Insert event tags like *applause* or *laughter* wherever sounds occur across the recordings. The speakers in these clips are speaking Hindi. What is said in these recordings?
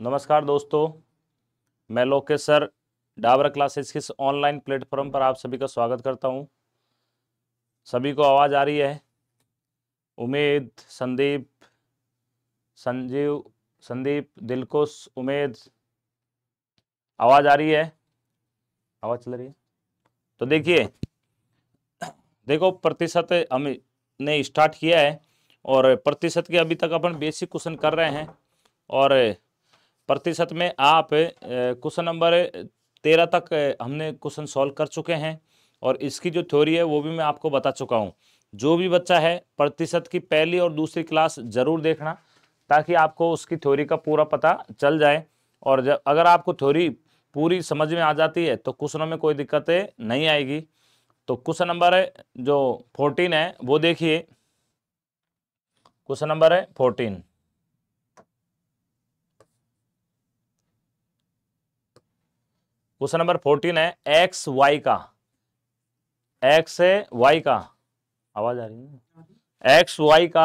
नमस्कार दोस्तों मैं लोकेश सर डाबर क्लासेस के ऑनलाइन प्लेटफॉर्म पर आप सभी का स्वागत करता हूं सभी को आवाज़ आ रही है उमेद संदीप संजीव संदीप दिलकुश उमेद आवाज़ आ रही है आवाज़ चल रही है तो देखिए देखो प्रतिशत हमने स्टार्ट किया है और प्रतिशत के अभी तक अपन बेसिक क्वेश्चन कर रहे हैं और प्रतिशत में आप क्वेश्चन नंबर तेरह तक हमने क्वेश्चन सॉल्व कर चुके हैं और इसकी जो थ्योरी है वो भी मैं आपको बता चुका हूँ जो भी बच्चा है प्रतिशत की पहली और दूसरी क्लास जरूर देखना ताकि आपको उसकी थ्योरी का पूरा पता चल जाए और जब अगर आपको थ्योरी पूरी समझ में आ जाती है तो क्वेश्चनों में कोई दिक्कतें नहीं आएगी तो क्वेश्चन नंबर है जो फोर्टीन है वो देखिए क्वेश्चन नंबर है फोर्टीन क्वेश्चन नंबर फोर्टीन है एक्स वाई का एक्स वाई का आवाज आ रही है एक्स वाई का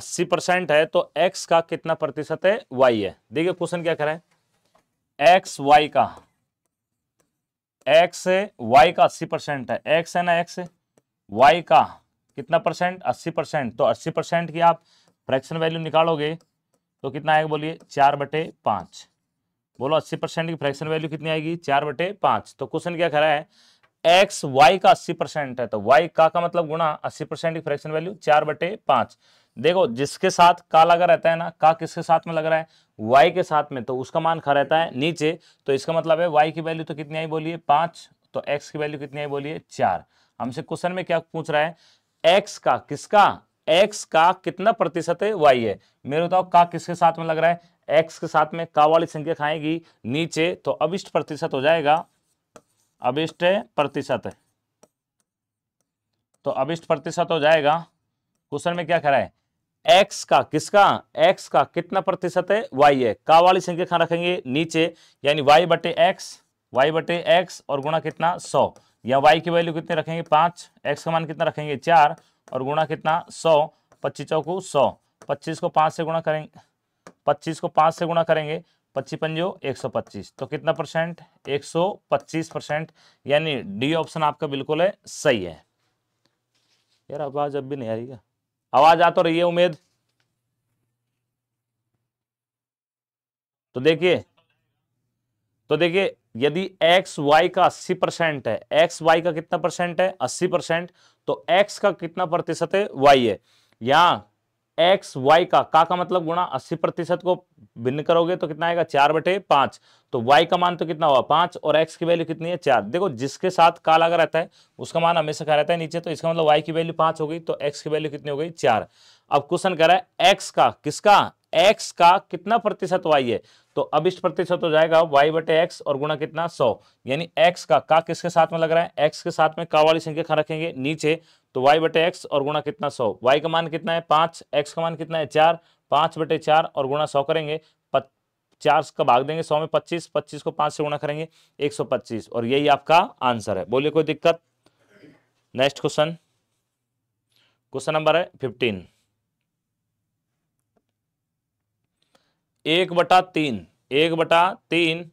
अस्सी परसेंट है तो एक्स का कितना प्रतिशत है वाई है देखिए क्वेश्चन क्या करें एक्स वाई का एक्स वाई का अस्सी परसेंट है एक्स है ना एक्स वाई का कितना परसेंट अस्सी परसेंट तो अस्सी परसेंट की आप फ्रैक्शन वैल्यू निकालोगे तो कितना आएगा बोलिए चार बटे पांच बोलो अस्सी परसेंट की फ्रैक्शन वैल्यू कितनी आएगी चार बटे पांच तो क्वेश्चन क्या खरा है एक्स वाई का अस्सी परसेंट है तो वाई का का मतलब गुणा अस्सी परसेंट की फ्रैक्शन वैल्यू चार बटे पांच देखो जिसके साथ का लगा रहता है ना का किसके साथ में लग रहा है वाई के साथ में तो उसका मान खा रहता है नीचे तो इसका मतलब है वाई की वैल्यू तो कितनी आई बोलिए पांच तो एक्स की वैल्यू कितनी आई बोलिए चार हमसे क्वेश्चन में क्या पूछ रहा है एक्स का किसका एक्स का कितना प्रतिशत है वाई है मेरे तो बताओ का किसके साथ में लग रहा है एक्स के साथ में का वाली संख्या खाएगी नीचे तो अभिष्ट प्रतिशत हो जाएगा अभिष्ट प्रतिशत तो अभिष्ट प्रतिशत हो जाएगा क्वेश्चन में क्या कह रहा है एक्स का किसका एक्स का कितना प्रतिशत है वाई है का वाली संख्या कहा रखेंगे नीचे यानी वाई बटे एक्स वाई बटे एक्स और गुणा कितना सौ या वाई की वैल्यू कितनी रखेंगे पांच एक्स का मान कितना रखेंगे चार और गुणा कितना सौ पच्चीस को सौ पच्चीस को पाँच से गुणा करेंगे पच्चीस को पाँच से गुणा करेंगे पच्चीस पंजो एक सौ पच्चीस तो कितना परसेंट एक सौ पच्चीस परसेंट यानी डी ऑप्शन आपका बिल्कुल है सही है यार आवाज अब भी नहीं आ रही है आवाज आ तो रही है उम्मीद तो देखिए तो देखिए यदि एक्स वाई का अस्सी परसेंट है एक्स वाई का कितना परसेंट है अस्सी परसेंट तो एक्स का कितना प्रतिशत है वाई है यहाँ एक्स वाई का का का मतलब गुणा अस्सी प्रतिशत को भिन्न करोगे तो कितना आएगा चार बटे पांच तो वाई का मान तो कितना हुआ पांच और एक्स की वैल्यू कितनी है चार देखो जिसके साथ का लगा रहता है उसका मान हमेशा क्या रहता है नीचे तो इसका मतलब वाई की वैल्यू पांच हो गई तो एक्स की वैल्यू कितनी हो गई चार अब क्वेश्चन कह रहा है एक्स का किसका एक्स का कितना प्रतिशत वाई है तो अब इस प्रतिशत हो जाएगा वाई बटे एक्स और गुणा कितना सौ यानी एक्स का का किसके साथ में लग रहा है एक्स के साथ में का वाली संख्या रखेंगे नीचे तो वाई बटे एक्स और गुणा कितना सौ वाई का मान कितना है पांच एक्स का मान कितना है चार पांच बटे चार और गुणा सौ करेंगे चार का भाग देंगे सौ में पच्चीस पच्चीस को पांच से गुणा करेंगे एक सौ पच्चीस और यही आपका आंसर है बोलिए कोई दिक्कत नेक्स्ट क्वेश्चन क्वेश्चन नंबर है फिफ्टीन एक बटा तीन एक बटा तीन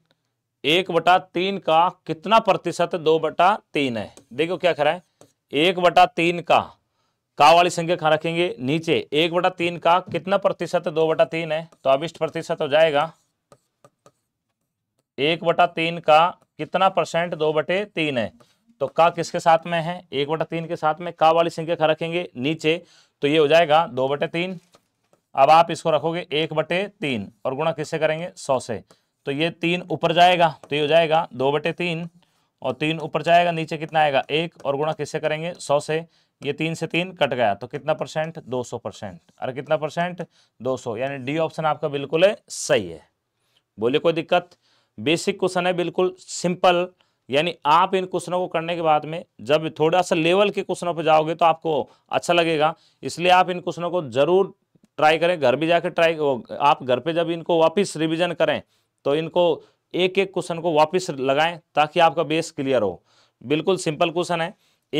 एक बटा तीन का कितना प्रतिशत दो बटा तीन है देखो क्या खरा है एक बटा तीन का का वाली संख्या कहाँ रखेंगे नीचे एक बटा तीन का कितना प्रतिशत दो बटा तीन है तो अविष्ट प्रतिशत हो जाएगा एक बटा तीन का कितना परसेंट दो बटे तीन है तो का किसके साथ में है एक बटा तीन के साथ में का वाली संख्या खा रखेंगे नीचे तो ये हो जाएगा दो बटे तीन अब आप इसको रखोगे एक बटे तीन और गुणा किससे करेंगे सौ से तो ये तीन ऊपर जाएगा तो ये हो जाएगा दो बटे तीन और तीन ऊपर जाएगा नीचे कितना आएगा एक और गुणा किससे करेंगे सौ से ये तीन से तीन कट गया तो कितना परसेंट दो सौ परसेंट अरे कितना परसेंट दो सौ यानी डी ऑप्शन आपका बिल्कुल है सही है बोलिए कोई दिक्कत बेसिक क्वेश्चन है बिल्कुल सिंपल यानी आप इन क्वेश्चनों को करने के बाद में जब थोड़ा सा लेवल के क्वेश्चनों पर जाओगे तो आपको अच्छा लगेगा इसलिए आप इन क्वेश्चनों को जरूर ट्राई करें घर भी जाकर ट्राई आप घर पे जब इनको वापस रिविजन करें तो इनको एक एक क्वेश्चन को वापस लगाएं ताकि आपका बेस क्लियर हो बिल्कुल सिंपल क्वेश्चन है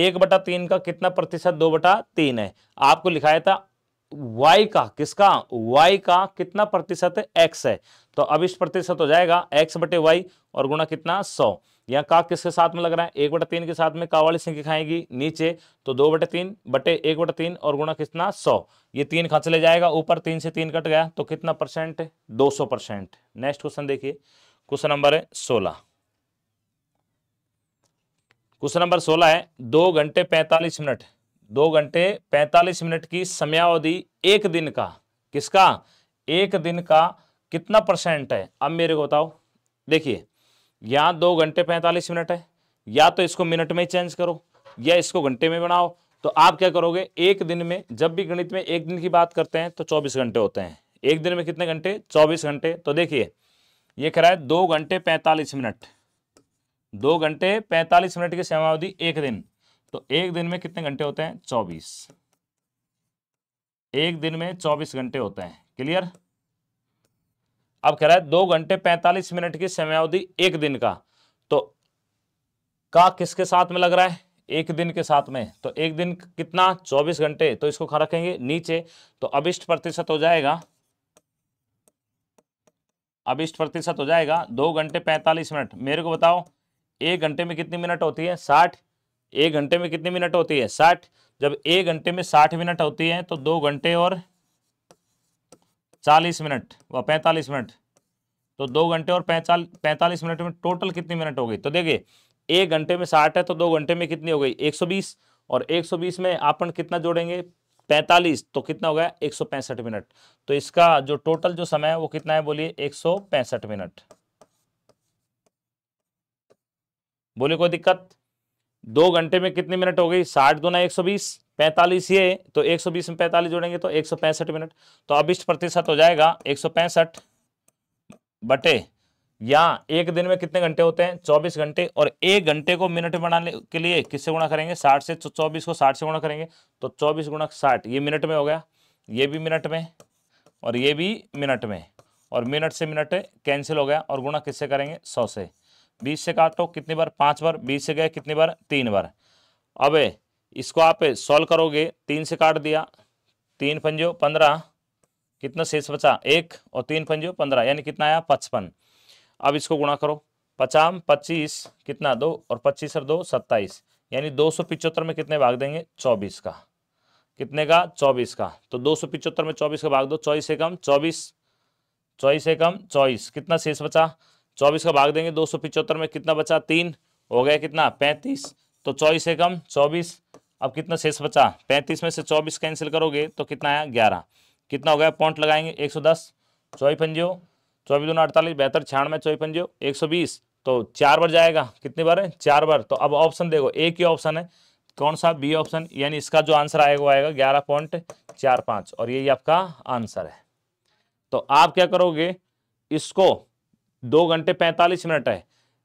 एक बटा तीन का कितना प्रतिशत दो बटा तीन है आपको लिखाया था वाई का किसका वाई का कितना प्रतिशत एक्स है तो अब इस प्रतिशत हो जाएगा एक्स बटे वाई और गुणा कितना सौ यहाँ का किसके साथ में लग रहा है एक बटे तीन के साथ में का वाली संख्या खाएगी नीचे तो दो बटे तीन बटे एक बटे तीन और गुणा कितना सौ ये तीन खा चले जाएगा ऊपर तीन से तीन कट गया तो कितना परसेंट दो सौ परसेंट नेक्स्ट क्वेश्चन देखिए क्वेश्चन नंबर है सोलह क्वेश्चन नंबर सोलह है दो घंटे पैंतालीस मिनट दो घंटे पैंतालीस मिनट की समयावधि एक दिन का किसका एक दिन का कितना परसेंट है अब मेरे को बताओ देखिए या दो घंटे पैंतालीस मिनट है या तो इसको मिनट में चेंज करो या इसको घंटे में बनाओ तो आप क्या करोगे एक दिन में जब भी गणित में एक दिन की बात करते हैं तो चौबीस घंटे होते हैं एक दिन में कितने घंटे चौबीस घंटे तो देखिए ये कह रहा है दो घंटे पैंतालीस मिनट दो घंटे पैंतालीस मिनट की समावधि एक दिन तो एक दिन में कितने घंटे होते हैं चौबीस एक दिन में चौबीस घंटे होते हैं क्लियर अब कह रहा है दो घंटे पैंतालीस मिनट की समयावधि एक दिन का तो का किसके साथ में लग रहा है एक दिन के साथ में तो एक दिन कितना चौबीस घंटे तो इसको खा रखेंगे नीचे तो अभिष्ट प्रतिशत हो जाएगा अभिष्ट प्रतिशत हो जाएगा दो घंटे पैंतालीस मिनट मेरे को बताओ एक घंटे में कितनी मिनट होती है साठ एक घंटे में कितनी मिनट होती है साठ जब एक घंटे में साठ मिनट होती है तो दो घंटे और चालीस मिनट व पैंतालीस मिनट तो दो घंटे और पैंतालीस पैंतालीस मिनट में टोटल कितनी मिनट हो गई तो देखिए एक घंटे में साठ है तो दो घंटे में कितनी हो गई एक सौ बीस और एक सौ बीस में आप कितना जोड़ेंगे पैंतालीस तो कितना हो गया एक सौ पैंसठ मिनट तो इसका जो टोटल जो समय है वो कितना है बोलिए एक सौ पैंसठ मिनट बोलिए कोई दिक्कत दो घंटे में कितनी मिनट हो गई साठ दो ना एक सौ बीस पैंतालीस ये तो 120 में पैंतालीस जोड़ेंगे तो एक मिनट तो अभिष्ट प्रतिशत हो जाएगा एक बटे या एक दिन में कितने घंटे होते हैं 24 घंटे और एक घंटे को मिनट बनाने के लिए किससे गुणा करेंगे 60 से 24 को 60 से गुणा करेंगे तो 24 गुणा साठ ये मिनट में हो गया ये भी मिनट में और ये भी मिनट में और मिनट से मिनट कैंसिल हो गया और गुणा किससे करेंगे सौ से बीस से काटो कितनी बार पाँच बार बीस से गए कितनी बार तीन बार अब इसको आप सॉल्व करोगे तीन से काट दिया तीन पंजो पंद्रह कितना शेष बचा एक और तीन पंजो पंद्रह यानी कितना आया पचपन अब इसको गुणा करो पचाम पच्चीस कितना दो और पच्चीस और दो सत्ताईस यानी दो सौ पिचहत्तर में कितने भाग देंगे चौबीस का कितने का चौबीस का तो दो सौ पिचहत्तर में चौबीस का भाग दो चौबीस से कम चौबीस चौबीस से कम चौबीस कितना शेष बचा चौबीस का भाग देंगे दो सौ पिचहत्तर में कितना बचा तीन हो गया कितना पैंतीस तो चौबीस से कम चौबीस अब कितना शेष बचा पैंतीस में से चौबीस कैंसिल करोगे तो कितना आया ग्यारह कितना हो गया पॉइंट लगाएंगे एक सौ दस चौबी पंजो चौबीस दोनों अड़तालीस बेहतर छियानवे चौबी पंजो एक सौ बीस तो चार बार जाएगा कितनी बार है चार बार तो अब ऑप्शन देखो एक ही ऑप्शन है कौन सा बी ऑप्शन यानी इसका जो आंसर आएगा वो आएगा ग्यारह पॉइंट चार पाँच और यही आपका आंसर है तो आप क्या करोगे इसको दो घंटे पैंतालीस मिनट है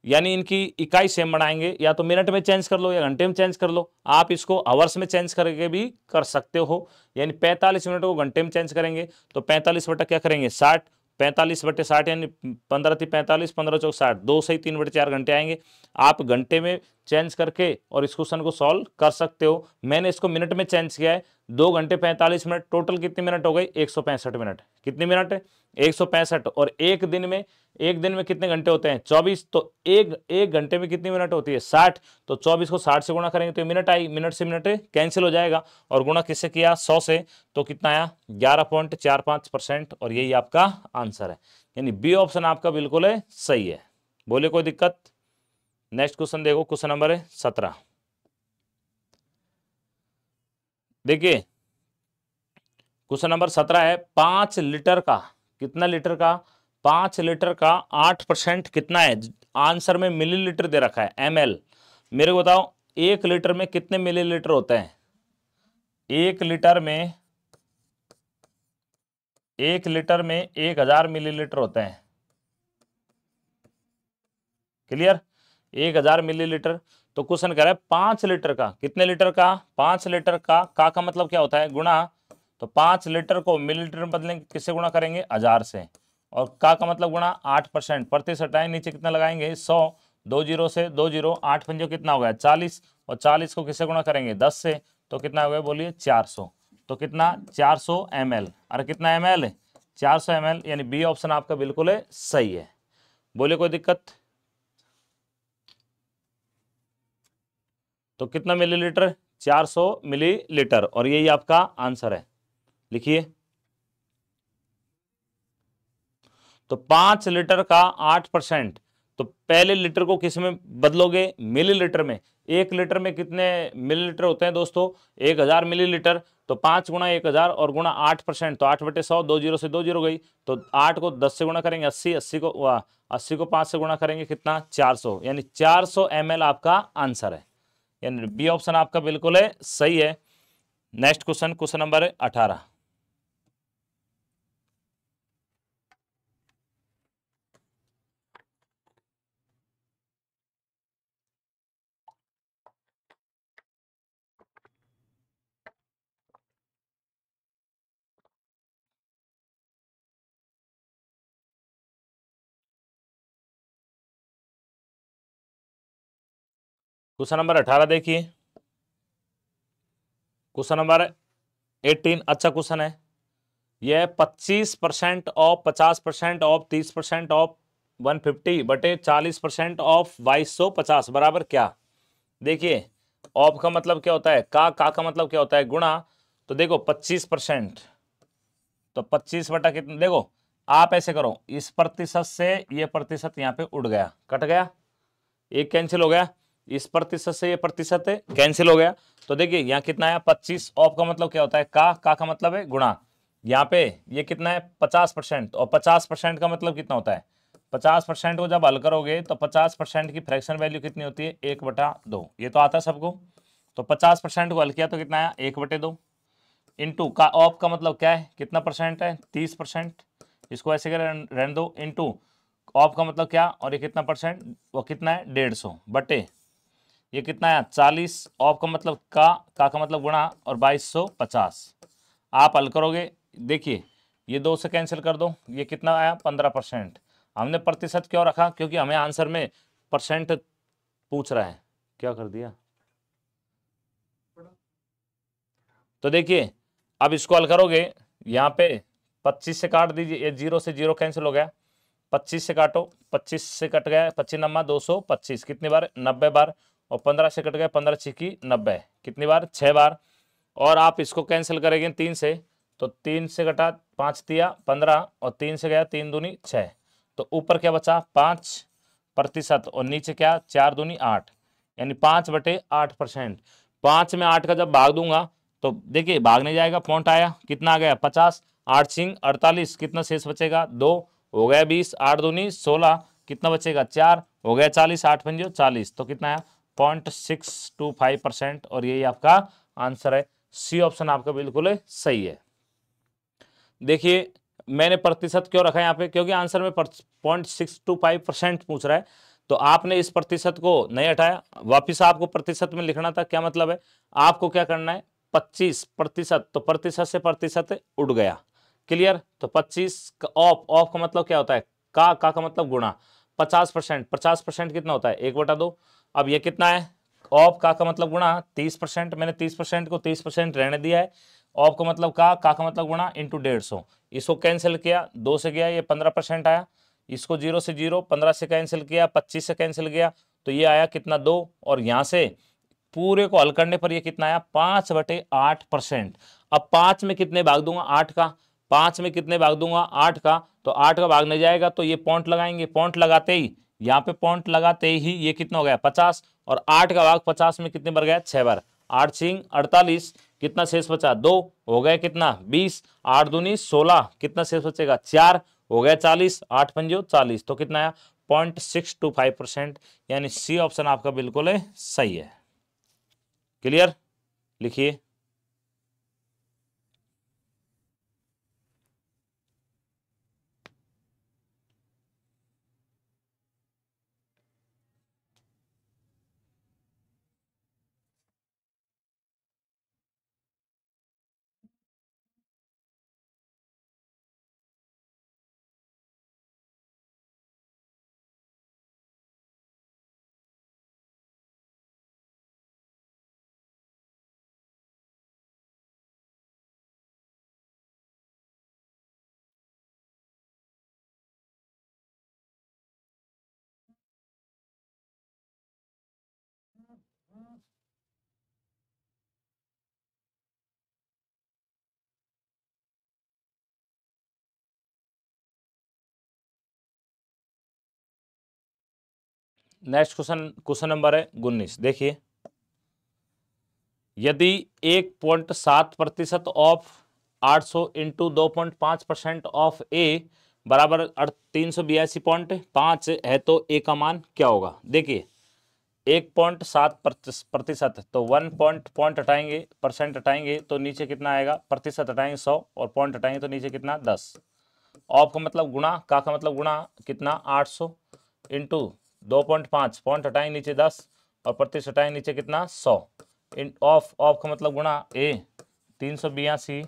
यानी इनकी इकाई सेम बनाएंगे या तो मिनट में चेंज कर लो या घंटे में चेंज कर लो आप इसको आवर्स में चेंज करके भी कर सकते हो यानी 45 मिनट को घंटे में चेंज करेंगे तो 45 बटा क्या करेंगे 60 पैंतालीस बटे साठ यानी पंद्रह थी पैंतालीस पंद्रह चौक साठ दो से ही तीन बटे चार घंटे आएंगे आप घंटे में चेंज करके और इस क्वेश्चन को सॉल्व कर सकते हो मैंने इसको मिनट में चेंज किया है दो घंटे पैंतालीस मिनट टोटल कितने मिनट हो गए एक सौ पैंसठ मिनट कितने मिनट एक सौ पैंसठ और एक दिन में एक दिन में कितने घंटे होते हैं चौबीस तो एक एक घंटे में कितनी मिनट होती है साठ तो चौबीस को साठ से गुणा करेंगे तो मिनट आई मिनट से मिनट कैंसिल हो जाएगा और गुणा किससे किया सौ से तो कितना आया ग्यारह पॉइंट चार पांच परसेंट और यही आपका आंसर है यानी बी ऑप्शन आपका बिल्कुल है सही है बोले कोई दिक्कत नेक्स्ट क्वेश्चन देखो क्वेश्चन नंबर है सत्रह देखिए क्वेश्चन नंबर सत्रह है पांच लीटर का कितना लीटर का पांच लीटर का आठ परसेंट कितना है आंसर में मिलीलीटर दे रखा है एमएल मेरे को बताओ एक लीटर में कितने मिलीलीटर होते हैं एक लीटर में एक लीटर में एक हजार मिलीलीटर होते हैं क्लियर एक हजार मिलीलीटर तो क्वेश्चन कह रहा है पांच लीटर का कितने लीटर का पांच लीटर का का का मतलब क्या होता है गुणा तो पांच लीटर को मिलीलीटर में बदलेंगे किससे गुणा करेंगे हजार से और का का मतलब गुणा आठ परसेंट प्रतिशत आए नीचे कितना लगाएंगे सौ दो जीरो से दो जीरो आठ पंजो कितना हो गया चालीस और चालीस को किससे गुणा करेंगे दस से तो कितना हो गया बोलिए चार सौ तो कितना चार सौ एम एल अरे कितना एम एल चार सौ एम एल यानी बी ऑप्शन आपका बिल्कुल है सही है बोलिए कोई दिक्कत तो कितना मिलीलीटर 400 मिलीलीटर और यही आपका आंसर है लिखिए तो पांच लीटर का आठ परसेंट तो पहले लीटर को किस में बदलोगे मिलीलीटर में एक लीटर में कितने मिलीलीटर होते हैं दोस्तों एक हजार मिलीलीटर तो पांच गुणा एक हज़ार और गुणा आठ परसेंट तो आठ बटे सौ दो जीरो से दो जीरो गई तो आठ को दस से गुणा करेंगे अस्सी अस्सी को अस्सी को पांच से गुणा करेंगे कितना चार सौ यानी चार सौ एम आपका आंसर है यानी बी ऑप्शन आपका बिल्कुल है सही है नेक्स्ट क्वेश्चन क्वेश्चन नंबर है अठारह क्वेश्चन नंबर अठारह देखिए क्वेश्चन नंबर एटीन अच्छा क्वेश्चन है यह पच्चीस परसेंट ऑफ पचास परसेंट ऑफ तीस परसेंट ऑफ वन फिफ्टी बटे चालीस परसेंट ऑफ बाईस सौ पचास बराबर क्या देखिए ऑफ का मतलब क्या होता है का का का मतलब क्या होता है गुणा तो देखो पच्चीस परसेंट तो पच्चीस बटा कितना देखो आप ऐसे करो इस प्रतिशत से यह प्रतिशत यहाँ पे उड़ गया कट गया एक कैंसिल हो गया इस प्रतिशत से ये प्रतिशत है कैंसिल हो गया तो देखिए यहाँ कितना है पच्चीस ऑफ का मतलब क्या होता है का का का मतलब है गुणा यहाँ पे ये कितना है पचास परसेंट और पचास परसेंट का मतलब कितना होता है पचास परसेंट को जब हल करोगे तो पचास परसेंट की फ्रैक्शन वैल्यू कितनी होती है एक बटा दो ये तो आता है सबको तो पचास परसेंट को हल किया तो कितना आया एक बटे दो इंटू का ऑफ का मतलब क्या है कितना परसेंट है तीस परसेंट इसको ऐसे कर रहने दो इंटू ऑफ का मतलब क्या और ये कितना परसेंट वो कितना है डेढ़ सौ बटे ये कितना है चालीस ऑफ का मतलब का का का मतलब गुणा और बाईस सौ पचास आप हल करोगे देखिए ये दो से कैंसिल कर दो ये कितना आया पंद्रह परसेंट हमने प्रतिशत क्यों रखा क्योंकि हमें आंसर में परसेंट पूछ रहा है क्या कर दिया तो देखिए अब इसको हल करोगे यहाँ पे पच्चीस से काट दीजिए ये जीरो से जीरो कैंसिल हो गया पच्चीस से काटो पच्चीस से कट गया पच्चीस नम्मा दो सौ पच्चीस कितनी बार नब्बे बार और पंद्रह से कट गए पंद्रह छिकी नब्बे कितनी बार छः बार और आप इसको कैंसिल करेंगे तीन से तो तीन से कटा पाँच दिया पंद्रह और तीन से गया तीन दूनी छः तो ऊपर क्या बचा पाँच प्रतिशत और नीचे क्या चार दूनी आठ यानी पाँच बटे आठ परसेंट पाँच में आठ का जब भाग दूंगा तो देखिए भाग नहीं जाएगा पॉइंट आया कितना आ गया पचास आठ सिंह अड़तालीस कितना शेष बचेगा दो हो गया बीस आठ दूनी सोलह कितना बचेगा चार हो गया चालीस आठ पंजो चालीस तो कितना आया point six two five percent और यही आपका आंसर है सी ऑप्शन आपका बिल्कुल सही है देखिए मैंने प्रतिशत क्यों रखा है यहाँ पे क्योंकि आंसर में point six two five percent पूछ रहा है तो आपने इस प्रतिशत को नहीं हटाया वापिस आपको प्रतिशत में लिखना था क्या मतलब है आपको क्या करना है पच्चीस प्रतिशत तो प्रतिशत से प्रतिशत उड़ गया क्लियर तो पच्चीस ऑफ ऑफ का मतलब क्या होता है का का, का मतलब गुणा पचास परसेंट पचास परसेंट कितना होता है एक बटा दो अब ये कितना है ऑफ का का मतलब गुणा तीस परसेंट मैंने तीस परसेंट को तीस परसेंट रहने दिया है ऑफ का मतलब का का का मतलब गुणा इंटू डेढ़ सौ इसको कैंसिल किया दो से गया ये पंद्रह परसेंट आया इसको जीरो से जीरो पंद्रह से कैंसिल किया पच्चीस से कैंसिल किया तो ये आया कितना दो और यहाँ से पूरे को हल करने पर ये कितना आया पाँच बटे आठ परसेंट अब पाँच में कितने भाग दूंगा आठ का पाँच में कितने भाग दूंगा आठ का तो आठ का भागने जाएगा तो ये पॉइंट लगाएंगे पॉइंट लगाते ही यहाँ पे पॉइंट लगाते ही ये कितना हो गया पचास और आठ का भाग पचास में कितने बार गया छह बार आठ सिंह अड़तालीस कितना शेष बचा दो हो गया कितना बीस आठ दूनी सोलह कितना शेष बचेगा चार हो गया चालीस आठ पंजो चालीस तो कितना आया point six two five percent यानी सी ऑप्शन आपका बिल्कुल है सही है क्लियर लिखिए नेक्स्ट क्वेश्चन क्वेश्चन नंबर है उन्नीस देखिए यदि एक पॉइंट सात प्रतिशत ऑफ आठ सौ इंटू दो पॉइंट पाँच परसेंट ऑफ ए बराबर तीन सौ बयासी पॉइंट पाँच है तो ए का मान क्या होगा देखिए एक पॉइंट सात प्रतिशत तो वन पॉइंट पॉइंट हटाएंगे परसेंट हटाएंगे तो नीचे कितना आएगा प्रतिशत हटाएंगे सौ और पॉइंट हटाएंगे तो नीचे कितना दस ऑफ का मतलब गुणा का का मतलब गुणा कितना आठ सौ इंटू दो पॉइंट पाँच पॉइंट हटाएं नीचे दस और प्रतिशत हटाएं नीचे कितना सौ इन ऑफ ऑफ का मतलब गुणा ए तीन सौ बयासी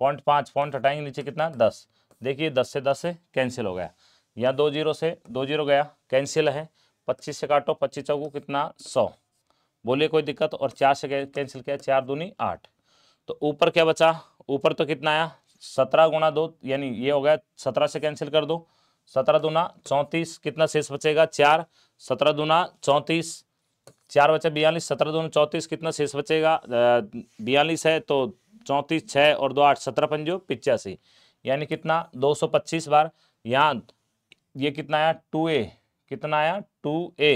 पॉइंट पाँच पॉइंट हटाएंगे नीचे कितना दस देखिए दस से दस से कैंसिल हो गया यहाँ दो जीरो से दो जीरो गया कैंसिल है पच्चीस से काटो पच्चीस चौको कितना सौ बोलिए कोई दिक्कत और चार से कैंसिल किया चार दूनी आठ तो ऊपर क्या बचा ऊपर तो कितना आया सत्रह गुणा दो यानी ये हो गया सत्रह से कैंसिल कर दो सत्रह दूना चौंतीस कितना शेष बचेगा चार सत्रह दूना चौंतीस चार बचा बयालीस सत्रह दूना चौंतीस कितना शेष बचेगा बयालीस है तो चौंतीस छः और दो आठ सत्रह पंजो पिचासी यानी कितना दो सौ पच्चीस बार यहाँ ये कितना आया टू ए कितना आया टू ए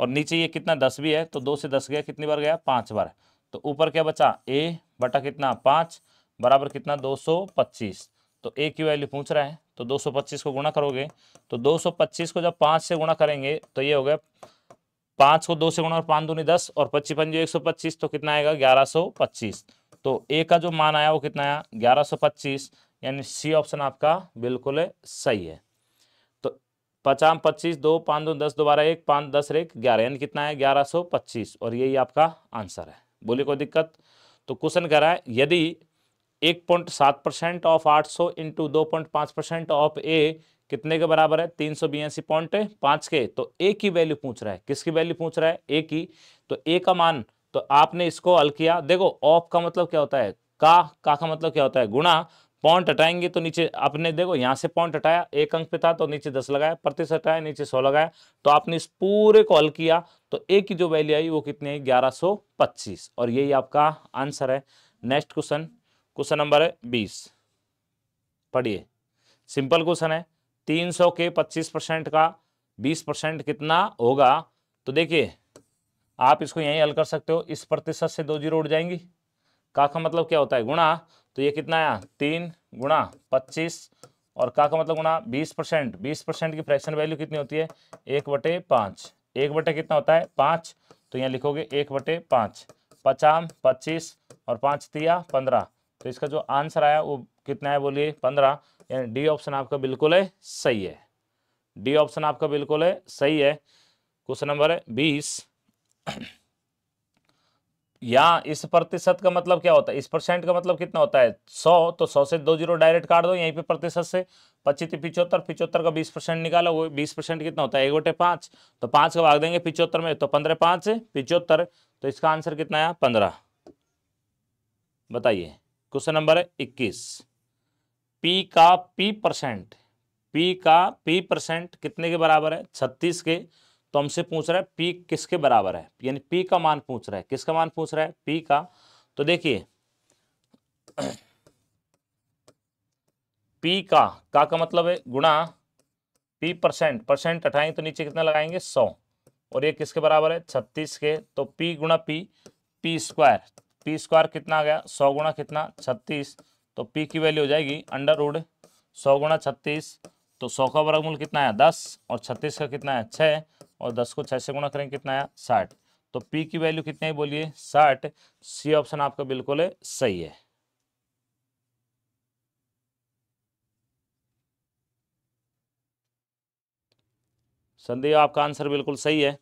और नीचे ये कितना दस भी है तो दो से दस गया कितनी बार गया पाँच बार तो ऊपर क्या बचा ए बटा कितना पाँच बराबर कितना दो सौ पच्चीस तो ए की वैल्यू पूछ रहा है तो 225 को गुणा करोगे तो 225 को जब पाँच से गुणा करेंगे तो ये हो गया पाँच को दो से गुणा और पाँच दूनी दस और पच्चीस पंजो एक सौ पच्चीस तो कितना आएगा ग्यारह सौ पच्चीस तो ए का जो मान आया वो कितना आया ग्यारह सौ पच्चीस यानी सी ऑप्शन आपका बिल्कुल सही है तो पचाम पच्चीस दो पाँच दो दस दोबारा एक पाँच दस एक ग्यारह यानी कितना है ग्यारह सौ पच्चीस और यही आपका आंसर है बोली कोई दिक्कत तो क्वेश्चन कह रहा है यदि एक पॉइंट सात परसेंट ऑफ आठ सौ इंटू दो पॉइंट पाँच परसेंट ऑफ ए कितने के बराबर है तीन सौ बयासी पॉइंट पाँच के तो ए की वैल्यू पूछ रहा है किसकी वैल्यू पूछ रहा है ए की तो ए का मान तो आपने इसको हल किया देखो ऑफ का मतलब क्या होता है का का का मतलब क्या होता है गुणा पॉइंट हटाएंगे तो नीचे आपने देखो यहाँ से पॉइंट हटाया एक अंक पे था तो नीचे दस लगाया प्रतिशत हटाया नीचे सौ लगाया तो आपने इस पूरे को हल किया तो ए की जो वैल्यू आई वो कितनी है ग्यारह सौ पच्चीस और यही आपका आंसर है नेक्स्ट क्वेश्चन क्वेश्चन नंबर है बीस पढ़िए सिंपल क्वेश्चन है तीन सौ के पच्चीस परसेंट का बीस परसेंट कितना होगा तो देखिए आप इसको यहीं हल कर सकते हो इस प्रतिशत से दो जीरो उड़ जाएंगी का का मतलब क्या होता है गुणा तो ये कितना आया तीन गुणा पच्चीस और का का मतलब गुणा बीस परसेंट बीस परसेंट की फ्रैक्शन वैल्यू कितनी होती है एक बटे पाँच एक बटे कितना होता है पाँच तो यहाँ लिखोगे एक बटे पाँच पचाम पच्चीस और पाँच तिया पंद्रह तो इसका जो आंसर आया वो कितना है बोलिए पंद्रह यानी डी ऑप्शन आपका बिल्कुल है सही है डी ऑप्शन आपका बिल्कुल है सही है क्वेश्चन नंबर है बीस या इस प्रतिशत का मतलब क्या होता है इस परसेंट का मतलब कितना होता है सौ तो सौ से दो जीरो डायरेक्ट काट दो यहीं पे प्रतिशत से पच्चीस तो पिचहत्तर पिचहत्तर का बीस परसेंट निकालो वो बीस परसेंट कितना होता है एक गोटे पाँच तो पाँच का भाग देंगे पिचहत्तर में तो पंद्रह पाँच पिचहत्तर तो इसका आंसर कितना आया पंद्रह बताइए क्वेश्चन नंबर इक्कीस पी का पी परसेंट पी का पी परसेंट कितने के बराबर है छत्तीस के तो हमसे पूछ रहा है पी किसके बराबर है यानी पी का मान पूछ रहा है किसका मान पूछ रहा है पी का तो देखिए पी का का का मतलब है गुणा पी परसेंट परसेंट अठाएंगे तो नीचे कितना लगाएंगे सौ और ये किसके बराबर है छत्तीस के तो पी गुणा P P square P square कितना आ गया सौ गुणा कितना छत्तीस तो पी की वैल्यू हो जाएगी अंडर रूड सौ गुणा छत्तीस तो सौ का वर्गमूल कितना आया दस और छत्तीस का कितना आया छः और दस को छः से गुणा करेंगे कितना आया साठ तो पी की वैल्यू कितनी है बोलिए साठ सी ऑप्शन आपका बिल्कुल सही है संदेह आपका आंसर बिल्कुल सही है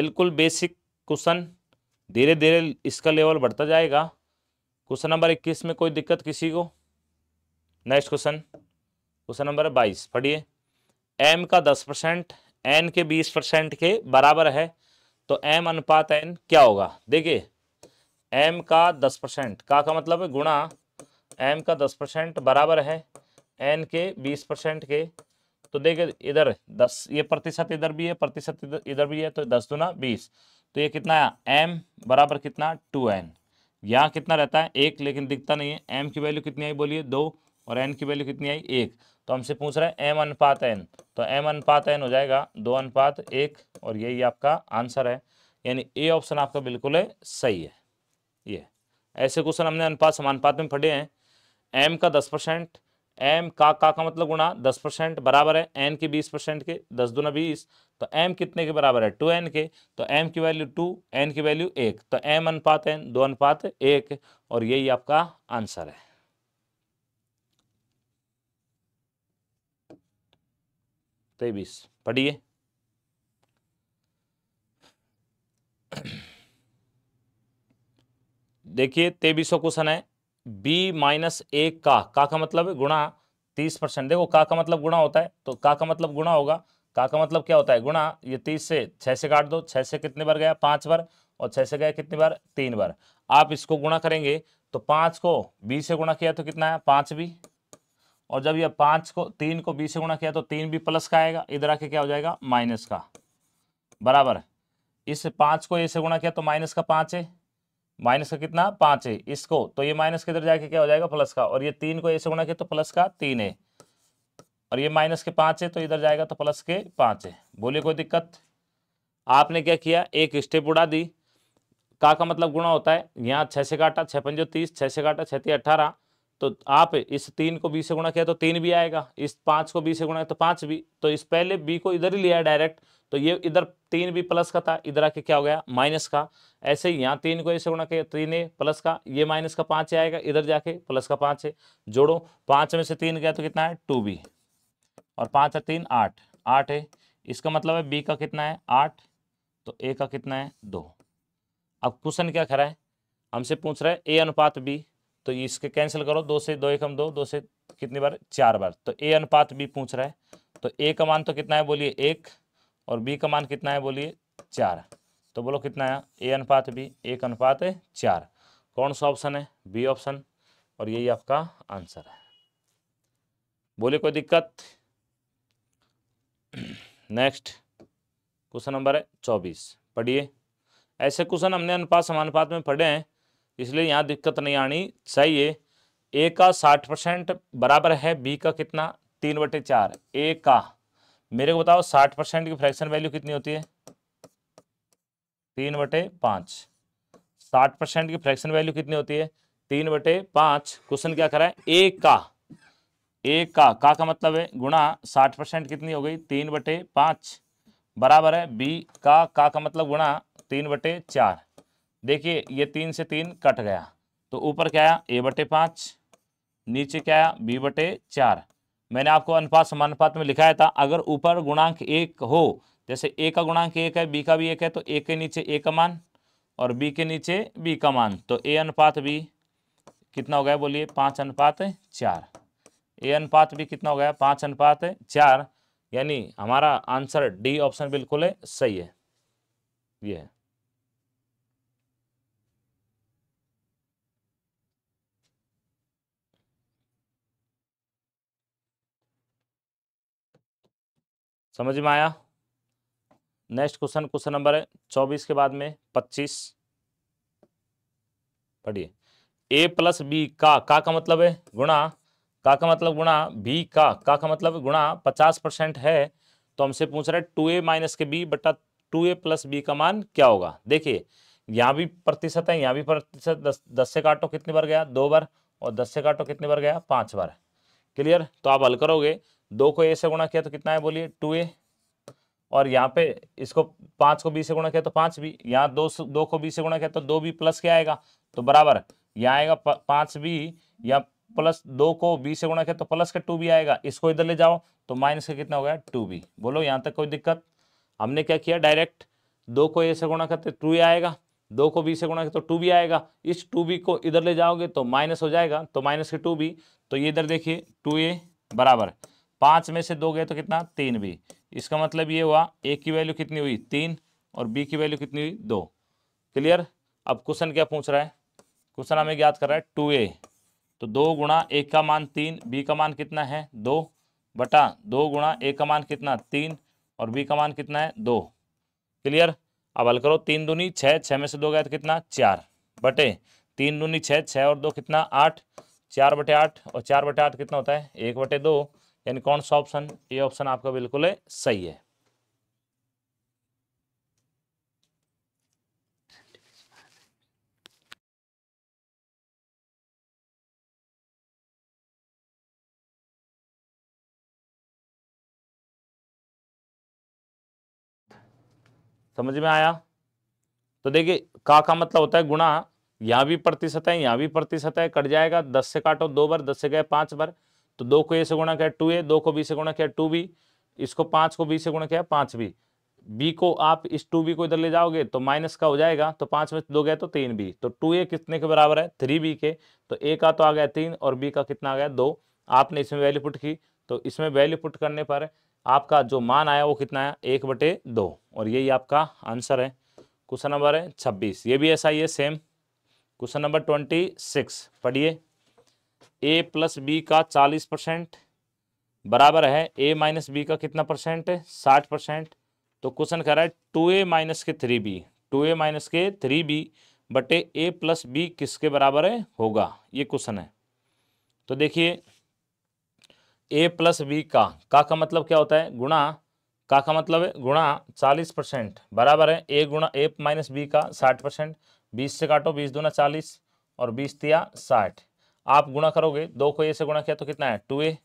बिल्कुल बेसिक क्वेश्चन धीरे धीरे इसका लेवल बढ़ता जाएगा क्वेश्चन नंबर इक्कीस में कोई दिक्कत किसी को नेक्स्ट क्वेश्चन क्वेश्चन नंबर बाईस पढ़िए एम का दस परसेंट एन के बीस परसेंट के बराबर है तो एम अनुपात एन क्या होगा देखिए एम का दस परसेंट का का मतलब है गुणा एम का दस परसेंट बराबर है एन के बीस परसेंट के तो देखिए इधर दस ये प्रतिशत इधर भी है प्रतिशत इधर भी है तो दस दुना बीस तो ये कितना एम बराबर कितना टू एन यहाँ कितना रहता है एक लेकिन दिखता नहीं है एम की वैल्यू कितनी आई बोलिए दो और एन की वैल्यू कितनी आई एक तो हमसे पूछ रहा है एम अनुपात एन तो एम अनुपात एन हो जाएगा दो अनुपात एक और यही आपका आंसर है यानी ए ऑप्शन आपका बिल्कुल है सही है ये ऐसे क्वेश्चन हमने अनुपात समानुपात में पढ़े हैं एम का दस परसेंट एम का का का मतलब गुणा दस परसेंट बराबर है एन के बीस परसेंट के दस दो बीस तो एम कितने के बराबर है टू एन के तो एम की वैल्यू टू एन की वैल्यू एक तो एम अनुपात एन दो अनुपात एक और यही आपका आंसर है तेईस पढ़िए देखिए तेईसों क्वेश्चन है बी माइनस ए का का का मतलब है गुणा तीस परसेंट देखो का का मतलब गुणा होता है तो का का मतलब गुणा होगा का का मतलब क्या होता है गुणा ये तीस से छह से काट दो छः से कितने बार गया पाँच बार और छः से गया कितनी बार तीन बार आप इसको गुणा करेंगे तो पांच को बीस से गुणा किया तो कितना है पाँच भी और जब यह पाँच को तीन को बीस से गुणा किया तो तीन भी प्लस का आएगा इधर आके क्या हो जाएगा माइनस का बराबर इस पाँच को ए से गुणा किया तो माइनस का पाँच है माइनस का कितना पाँच है इसको तो ये माइनस किधर जाके क्या हो जाएगा प्लस का और ये तीन को ऐसे गुणा किया तो प्लस का तीन है और ये माइनस के पाँच है तो इधर जाएगा तो प्लस के पाँच है बोलिए कोई दिक्कत आपने क्या किया एक स्टेप उड़ा दी का का मतलब गुणा होता है यहाँ छः से काटा छः पंजो तीस छः से काटा छः अट्ठारह तो आप इस तीन को बी से गुणा किया तो तीन भी आएगा इस पाँच को बी से गुणा किया तो पाँच भी तो इस पहले बी को इधर ही लिया डायरेक्ट तो ये इधर तीन भी प्लस का था इधर आके क्या हो गया माइनस का ऐसे ही यहाँ तीन को ऐसे गुणा किया तीन ए प्लस का ये माइनस का पाँच आएगा इधर जाके प्लस का पाँच है जोड़ो पाँच में से तीन गया तो कितना है टू बी और पाँच और तीन आठ आठ है इसका मतलब है बी का कितना है आठ तो ए का कितना है दो अब क्वेश्चन क्या खरा है हमसे पूछ रहा है ए अनुपात बी तो इसके कैंसिल करो दो से दो एक हम दो दो से कितनी बार चार बार तो ए अनुपात बी पूछ रहा है तो ए का मान तो कितना है बोलिए एक और बी का मान कितना है बोलिए चार तो बोलो कितना है ए अनुपात बी एक अनुपात है चार कौन सा ऑप्शन है बी ऑप्शन और यही आपका आंसर है बोलिए कोई दिक्कत नेक्स्ट क्वेश्चन नंबर है चौबीस पढ़िए ऐसे क्वेश्चन हमने अनुपात समानुपात में पढ़े हैं इसलिए यहाँ दिक्कत नहीं आनी चाहिए ए का साठ परसेंट बराबर है बी का कितना तीन बटे चार ए का मेरे को बताओ साठ परसेंट की फ्रैक्शन वैल्यू कितनी होती है तीन बटे पाँच साठ परसेंट की फ्रैक्शन वैल्यू कितनी होती है तीन बटे पाँच क्वेश्चन क्या करा है एक का एक का का का मतलब है गुणा साठ परसेंट कितनी हो गई तीन बटे पाँच बराबर है बी का का का मतलब गुणा तीन बटे चार देखिए ये तीन से तीन कट गया तो ऊपर क्या आया ए बटे पाँच नीचे क्या आया बी बटे चार मैंने आपको अनुपात समानुपात में लिखाया था अगर ऊपर गुणांक एक हो जैसे ए का गुणांक एक है बी का भी एक है तो ए के नीचे ए का मान और बी के नीचे बी का मान तो ए अनुपात बी कितना हो गया बोलिए पाँच अनुपात चार ए अनुपात बी कितना हो गया पाँच अनुपात चार यानी हमारा आंसर डी ऑप्शन बिल्कुल है सही है ये है समझ में आया नेक्स्ट क्वेश्चन क्वेश्चन नंबर है चौबीस के बाद में पच्चीस पढ़िए ए प्लस बी का का का मतलब है गुणा का का मतलब गुणा बी का का का मतलब गुणा पचास परसेंट है तो हमसे पूछ रहा है टू ए माइनस के बी बटा टू ए प्लस बी का मान क्या होगा देखिए यहाँ भी प्रतिशत है यहाँ भी प्रतिशत दस दस से काटो कितनी बार गया दो बार और दस से काटो कितनी बार गया पांच बार क्लियर तो आप हल करोगे दो को ए से गुणा किया तो कितना है बोलिए टू ए और यहाँ पे इसको पाँच को बी से गुणा किया तो पाँच बी यहाँ दो दो को बी से गुणा किया तो दो बी प्लस क्या आएगा तो बराबर यहाँ आएगा पाँच बी या प्लस दो को बी से गुणा किया तो प्लस का टू बी आएगा इसको इधर ले जाओ तो माइनस का कितना हो गया टू बी बोलो यहाँ तक कोई दिक्कत हमने क्या किया डायरेक्ट दो को ए से गुणा करते तो टू ए आएगा दो को बी से गुणा करते तो टू बी आएगा इस टू बी को इधर ले जाओगे तो माइनस हो जाएगा तो माइनस के टू बी तो ये इधर देखिए टू ए बराबर पाँच में से दो गए तो कितना तीन बी इसका मतलब ये हुआ ए की वैल्यू कितनी हुई तीन और बी की वैल्यू कितनी हुई दो क्लियर अब क्वेश्चन क्या पूछ रहा है क्वेश्चन हमें ज्ञात कर रहा है टू ए तो दो गुणा एक का मान तीन बी का मान कितना है दो बटा दो गुणा एक का मान कितना तीन और बी का मान कितना है दो क्लियर अब हल करो तीन दूनी छः छः में से दो गए तो कितना चार बटे तीन दूनी छः छः और दो कितना आठ चार बटे आठ और चार बटे आठ कितना होता है एक बटे दो यानी कौन सा ऑप्शन ये ऑप्शन आपका बिल्कुल है सही है समझ में आया तो देखिए का का मतलब होता है गुणा यहां भी प्रतिशत है यहां भी प्रतिशत है कट जाएगा दस से काटो दो बार दस से गए पांच बार तो दो को ए से गुणा किया टू ए दो को बी से गुणा किया टू बी इसको पाँच को बी से गुणा किया पाँच बी बी को आप इस टू बी को इधर ले जाओगे तो माइनस का हो जाएगा तो पाँच में दो गया तो तीन बी तो टू ए कितने के बराबर है थ्री बी के तो ए का तो आ गया तीन और बी का कितना आ गया दो आपने इसमें वैल्यू पुट की तो इसमें वैल्यू पुट करने पर आपका जो मान आया वो कितना आया एक बटे दो और यही आपका आंसर है क्वेश्चन नंबर है छब्बीस ये भी ऐसा ही है same question number twenty six पढ़िए ए प्लस बी का चालीस परसेंट बराबर है ए माइनस बी का कितना परसेंट है साठ परसेंट तो क्वेश्चन कह रहा है टू ए माइनस के three B two A minus के थ्री बी बटे ए प्लस बी किसके बराबर है होगा ये क्वेश्चन है तो देखिए ए प्लस बी का का का मतलब क्या होता है गुणा का का मतलब है गुणा चालीस परसेंट बराबर है ए गुणा ए माइनस बी का साठ परसेंट बीस से काटो बीस दूना चालीस और बीस तिया साठ आप गुणा करोगे दो को ए से गुणा किया तो कितना है टू ए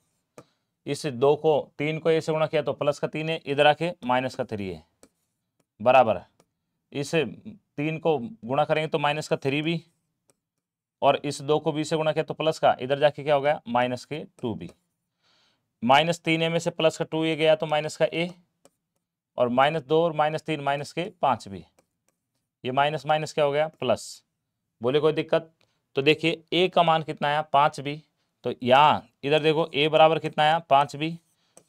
इस दो को तीन को ए से गुणा किया तो प्लस का तीन है इधर आके माइनस का थ्री है बराबर इस तीन को गुणा करेंगे तो माइनस का थ्री भी और इस दो को बी से गुणा किया तो प्लस का इधर जाके क्या हो गया माइनस के टू बी माइनस तीन ए में से प्लस का टू ए गया तो माइनस का ए और माइनस दो और माइनस तीन माइनस के पाँच बी ये माइनस माइनस क्या हो गया प्लस बोले कोई दिक्कत तो देखिए ए का मान कितना आया पाँच बी तो यहाँ इधर देखो ए बराबर कितना आया पाँच बी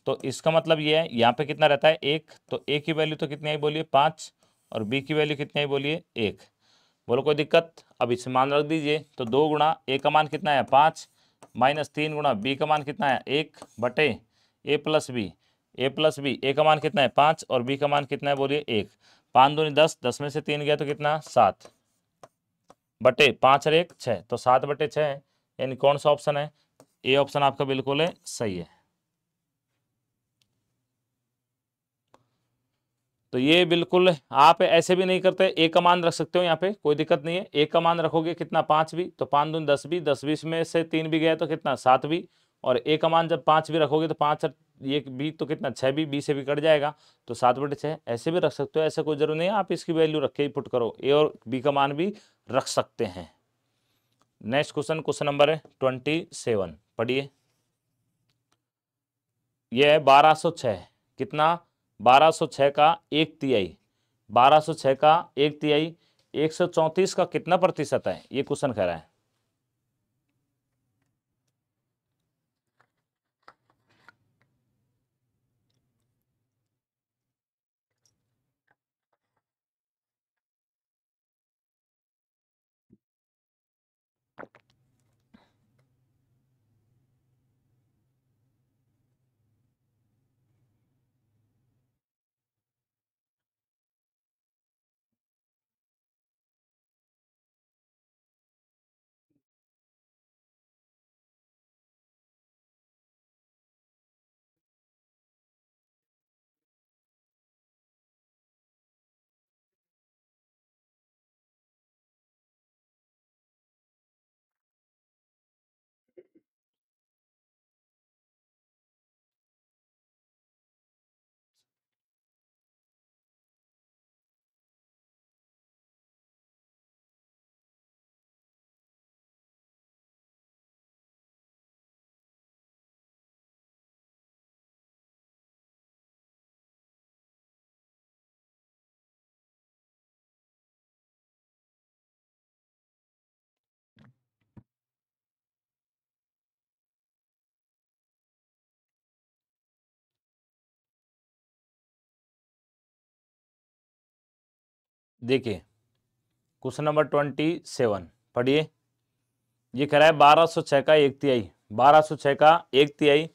तो इसका मतलब ये है यहाँ पे कितना रहता है एक तो ए की वैल्यू तो कितनी आई बोलिए पाँच और बी की वैल्यू कितनी आई बोलिए एक बोलो कोई दिक्कत अब इसे मान रख दीजिए तो दो गुणा ए का मान कितना है पाँच माइनस तीन गुणा बी का मान कितना है एक बटे A plus B A plus B A का मान कितना है पाँच और बी का मान कितना है बोलिए एक पाँच दो दस दस में से तीन गया तो कितना सात बटे पांच और एक छः तो सात बटे छह यानी कौन सा ऑप्शन है ए ऑप्शन आपका बिल्कुल है सही है तो ये बिल्कुल आप ऐसे भी नहीं करते एक का मान रख सकते हो यहाँ पे कोई दिक्कत नहीं है एक का मान रखोगे कितना पांच भी तो पांच दून दस भी दस बीस में से तीन भी गया तो कितना सात भी और एक का मान जब पांच भी रखोगे तो पांच ये भी तो कितना छह भी बी से भी कट जाएगा तो सात बटे छह ऐसे भी रख सकते हो ऐसा कोई जरूरत नहीं है आप इसकी वैल्यू रख के ही पुट करो ए और बी का मान भी रख सकते हैं नेक्स्ट क्वेश्चन क्वेश्चन नंबर है ट्वेंटी सेवन पढ़िए यह है बारह सौ छः कितना बारह सौ छः का एक तिहाई बारह सौ छः का एक तिहाई एक सौ चौंतीस का कितना प्रतिशत है ये क्वेश्चन कह रहा है देखिए क्वेश्चन नंबर ट्वेंटी सेवन पढ़िए ये कह रहा है बारह सौ छः का एक तिहाई बारह सौ छः का एक तिहाई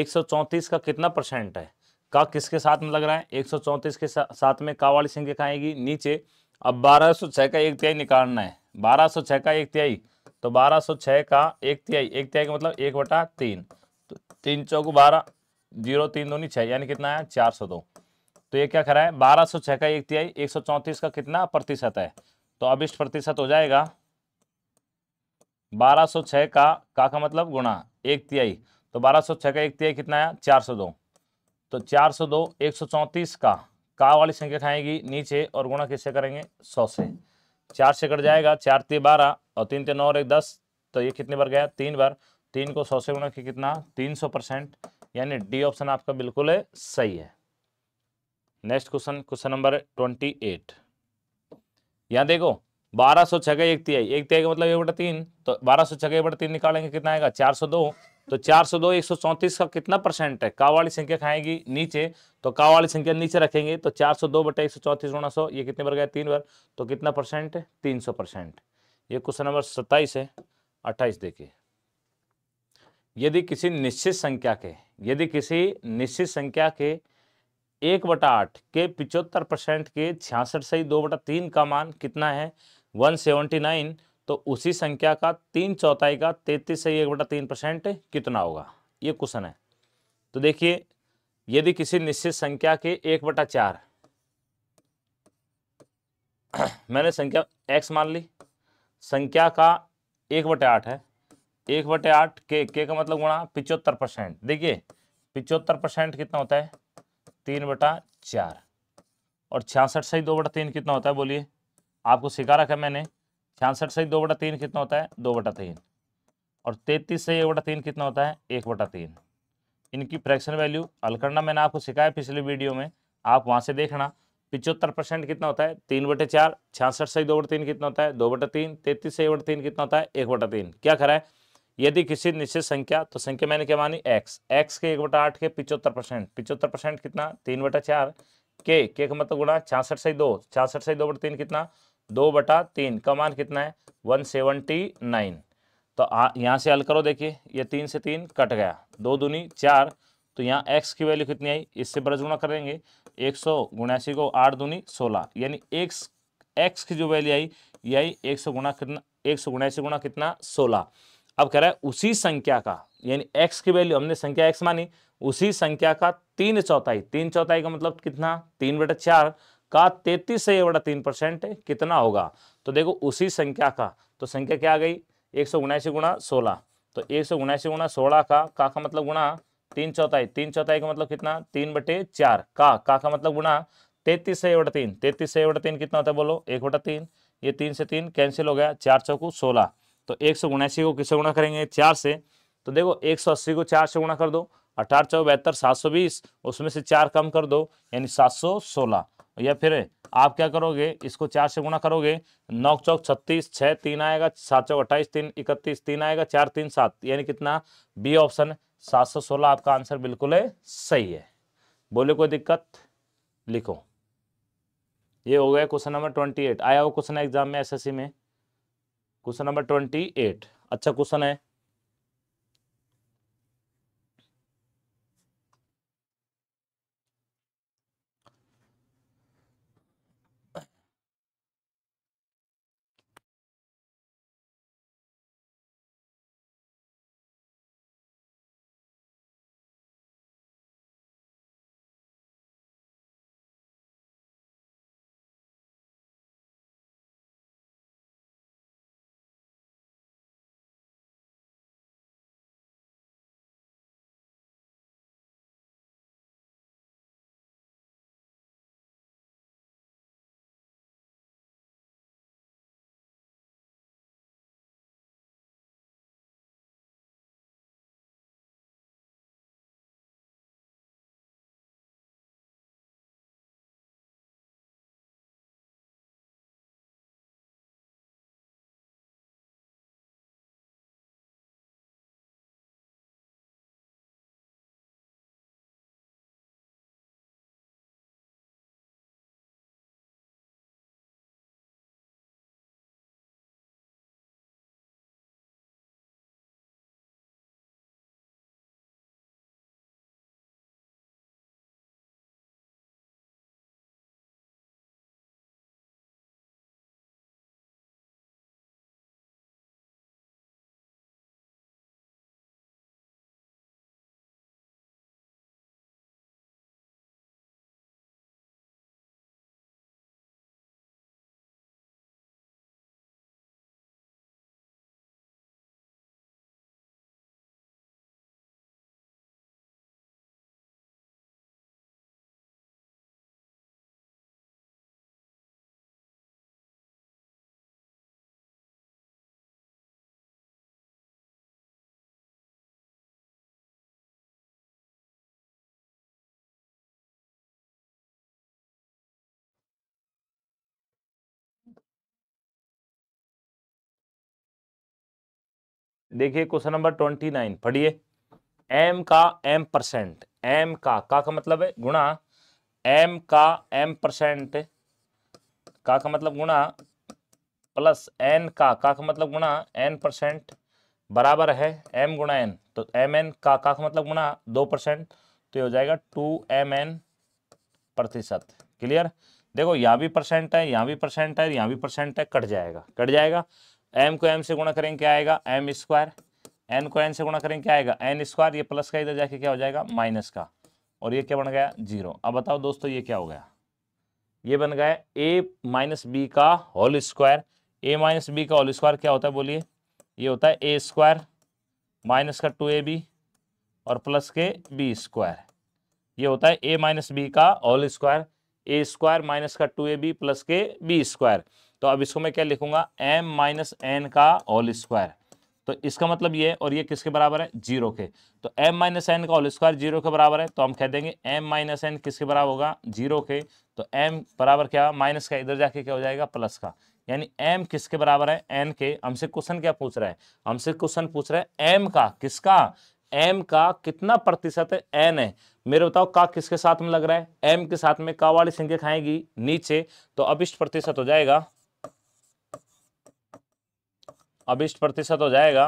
एक सौ चौंतीस का कितना परसेंट है का किसके साथ में लग रहा है एक सौ चौंतीस के साथ में का वाली संख्या खाएगी नीचे अब बारह सौ छः का एक तिहाई निकालना है बारह सौ छः का एक तिहाई तो बारह सौ छः का एक तिहाई एक तिहाई का मतलब एक बटा तीन तो तीन चौक बारह जीरो तीन दूनी छः यानी कितना है चार सौ दो तो ये क्या करा है बारह सौ छः का एक तिहाई एक सौ चौंतीस का कितना प्रतिशत है तो अब इस प्रतिशत हो जाएगा बारह सौ छः का का का मतलब गुणा एक तिहाई तो बारह सौ छः का एक तिहाई कितना है चार सौ दो तो चार सौ दो एक सौ चौंतीस का का वाली संख्या खाएगी नीचे और गुणा किससे करेंगे सौ से चार से कट जाएगा चार तीन बारह और तीन तीन नौ और एक दस तो ये कितने बार गया तीन बार तीन को सौ से गुणा के कितना तीन सौ परसेंट यानी डी ऑप्शन आपका बिल्कुल सही है next question question number twenty eight यहाँ देखो बारह सौ छगे एक तिहाई एक तिहाई का मतलब एक बटा तीन तो बारह सौ छगे बटा तीन निकालेंगे कितना आएगा चार सौ दो तो चार सौ दो एक सौ चौंतीस का कितना परसेंट है का वाली संख्या खाएगी नीचे तो का वाली संख्या नीचे रखेंगे तो चार सौ दो बटा एक सौ चौंतीस गुणा सौ ये कितने बार गया तीन बार तो कितना परसेंट है तीन सौ परसेंट ये क्वेश्चन नंबर सत्ताईस है अट्ठाईस देखिए यदि किसी निश्चित संख्या के यदि किसी निश्चित संख्या के एक बटा आठ के पिचहत्तर परसेंट के छियासठ से ही दो बटा तीन का मान कितना है वन सेवेंटी नाइन तो उसी संख्या का तीन चौथाई का तैतीस से एक बटा तीन परसेंट कितना होगा ये क्वेश्चन है तो देखिए यदि किसी निश्चित संख्या के एक बटा चार मैंने संख्या एक्स मान ली संख्या का एक बटे आठ है एक बटे आठ के के का मतलब गुणा पिचहत्तर परसेंट देखिए पिचहत्तर परसेंट कितना होता है तीन बटा चार और छियासठ सही दो बटा तीन कितना होता है बोलिए आपको सिखा रखा है मैंने छियासठ सही दो बटा तीन कितना होता है दो बटा तीन और तैतीस सही एक बटा तीन कितना होता है एक बटा तीन इनकी फ्रैक्शन वैल्यू हल करना मैंने आपको सिखाया पिछले वीडियो में आप वहाँ से देखना पिचहत्तर परसेंट कितना होता है तीन बटे चार छियासठ सही दो बटा तीन कितना होता है दो बटा तीन तैतीस सही बटा तीन कितना होता है एक बटा तीन क्या करा है यदि किसी निश्चित संख्या तो संख्या मैंने क्या मानी एक्स एक्स के एक बटा आठ के पिचहत्तर परसेंट पिचहत्तर परसेंट कितना तीन बटा चार के के का मतलब गुणा छियासठ से दो छियासठ से दो बटा तीन कितना दो बटा तीन का मान कितना है वन सेवनटी नाइन तो यहाँ से हल करो देखिए ये तीन से तीन कट गया दो दूनी चार तो यहाँ एक्स की वैल्यू कितनी आई इससे ब्रज गुणा करेंगे एक सौ गुणासी को आठ दूनी सोलह यानी एक एक्स की जो वैल्यू आई यही एक सौ गुणा कितना एक सौ गुणासी गुणा कितना सोलह अब कह रहा है उसी संख्या का यानी एक्स की वैल्यू हमने संख्या एक्स मानी उसी संख्या का तीन चौथाई तीन चौथाई का मतलब कितना तीन बटा चार का तैतीस से बटा तीन परसेंट कितना होगा तो देखो उसी संख्या का तो संख्या क्या आ गई एक सौ उन्नासी गुणा सोलह तो एक सौ उन्नासी गुणा सोलह का का का मतलब गुणा तीन चौथाई तीन चौथाई का मतलब कितना तीन बटे चार का का का मतलब गुणा तैतीस से बटा तीन तैतीस से बटा तीन कितना होता है बोलो एक बटा तीन ये तीन से तीन कैंसिल हो गया चार चौकू सोलह तो एक सौ को किससे गुणा करेंगे चार से तो देखो एक सौ अस्सी को चार से गुणा कर दो अठारह चौ बहत्तर सात सौ बीस उसमें से चार कम कर दो यानी सात सौ सोलह या फिर आप क्या करोगे इसको चार से गुणा करोगे नौ चौक छत्तीस छः तीन आएगा सात चौक अट्ठाईस तीन इकतीस तीन आएगा चार तीन सात यानी कितना बी ऑप्शन सात सौ सोलह आपका आंसर बिल्कुल है सही है बोले कोई दिक्कत लिखो ये हो गया क्वेश्चन नंबर ट्वेंटी एट आया हो क्वेश्चन एग्जाम में एसएससी में क्वेश्चन नंबर ट्वेंटी एट अच्छा क्वेश्चन है देखिए क्वेश्चन नंबर ट्वेंटी नाइन पढ़िए एम का एम परसेंट एम का का का मतलब है गुणा एम का एम परसेंट का का मतलब गुणा प्लस एन का का का मतलब गुणा एन परसेंट बराबर है एम गुणा एन तो एम एन का का का मतलब गुणा दो परसेंट तो ये हो जाएगा टू एम एन प्रतिशत क्लियर देखो यहाँ भी परसेंट है यहाँ भी परसेंट है यहाँ भी परसेंट है कट जाएगा कट जाएगा एम को एम से गुणा करेंगे क्या आएगा एम स्क्वायर एन को एन से गुणा करेंगे क्या आएगा एन स्क्वायर ये प्लस का इधर जाके क्या हो जाएगा माइनस का और ये क्या बन गया जीरो अब बताओ दोस्तों ये क्या हो गया ये बन गया ए माइनस बी का whole square A minus B का होल स्क्वायर क्या होता है बोलिए ये होता है ए स्क्वायर माइनस का टू ए बी और प्लस के बी स्क्वायर ये होता है ए माइनस बी का whole square A square minus का टू ए बी प्लस के बी स्क्वायर तो अब इसको मैं क्या लिखूंगा एम माइनस एन का होल स्क्वायर तो इसका मतलब ये और ये किसके बराबर है जीरो के तो m माइनस एन का होल स्क्वायर जीरो के बराबर है तो हम कह देंगे m माइनस एन किसके बराबर होगा जीरो के तो m बराबर क्या माइनस का इधर जाके क्या हो जाएगा प्लस का यानी m किसके बराबर है n के हमसे क्वेश्चन क्या पूछ रहा है हमसे क्वेश्चन पूछ रहा है m का किसका m का कितना प्रतिशत है n है मेरे बताओ का किसके साथ में लग रहा है m के साथ में का वाली संख्या खाएगी नीचे तो अभिष्ट प्रतिशत हो जाएगा अभिष्ट प्रतिशत हो जाएगा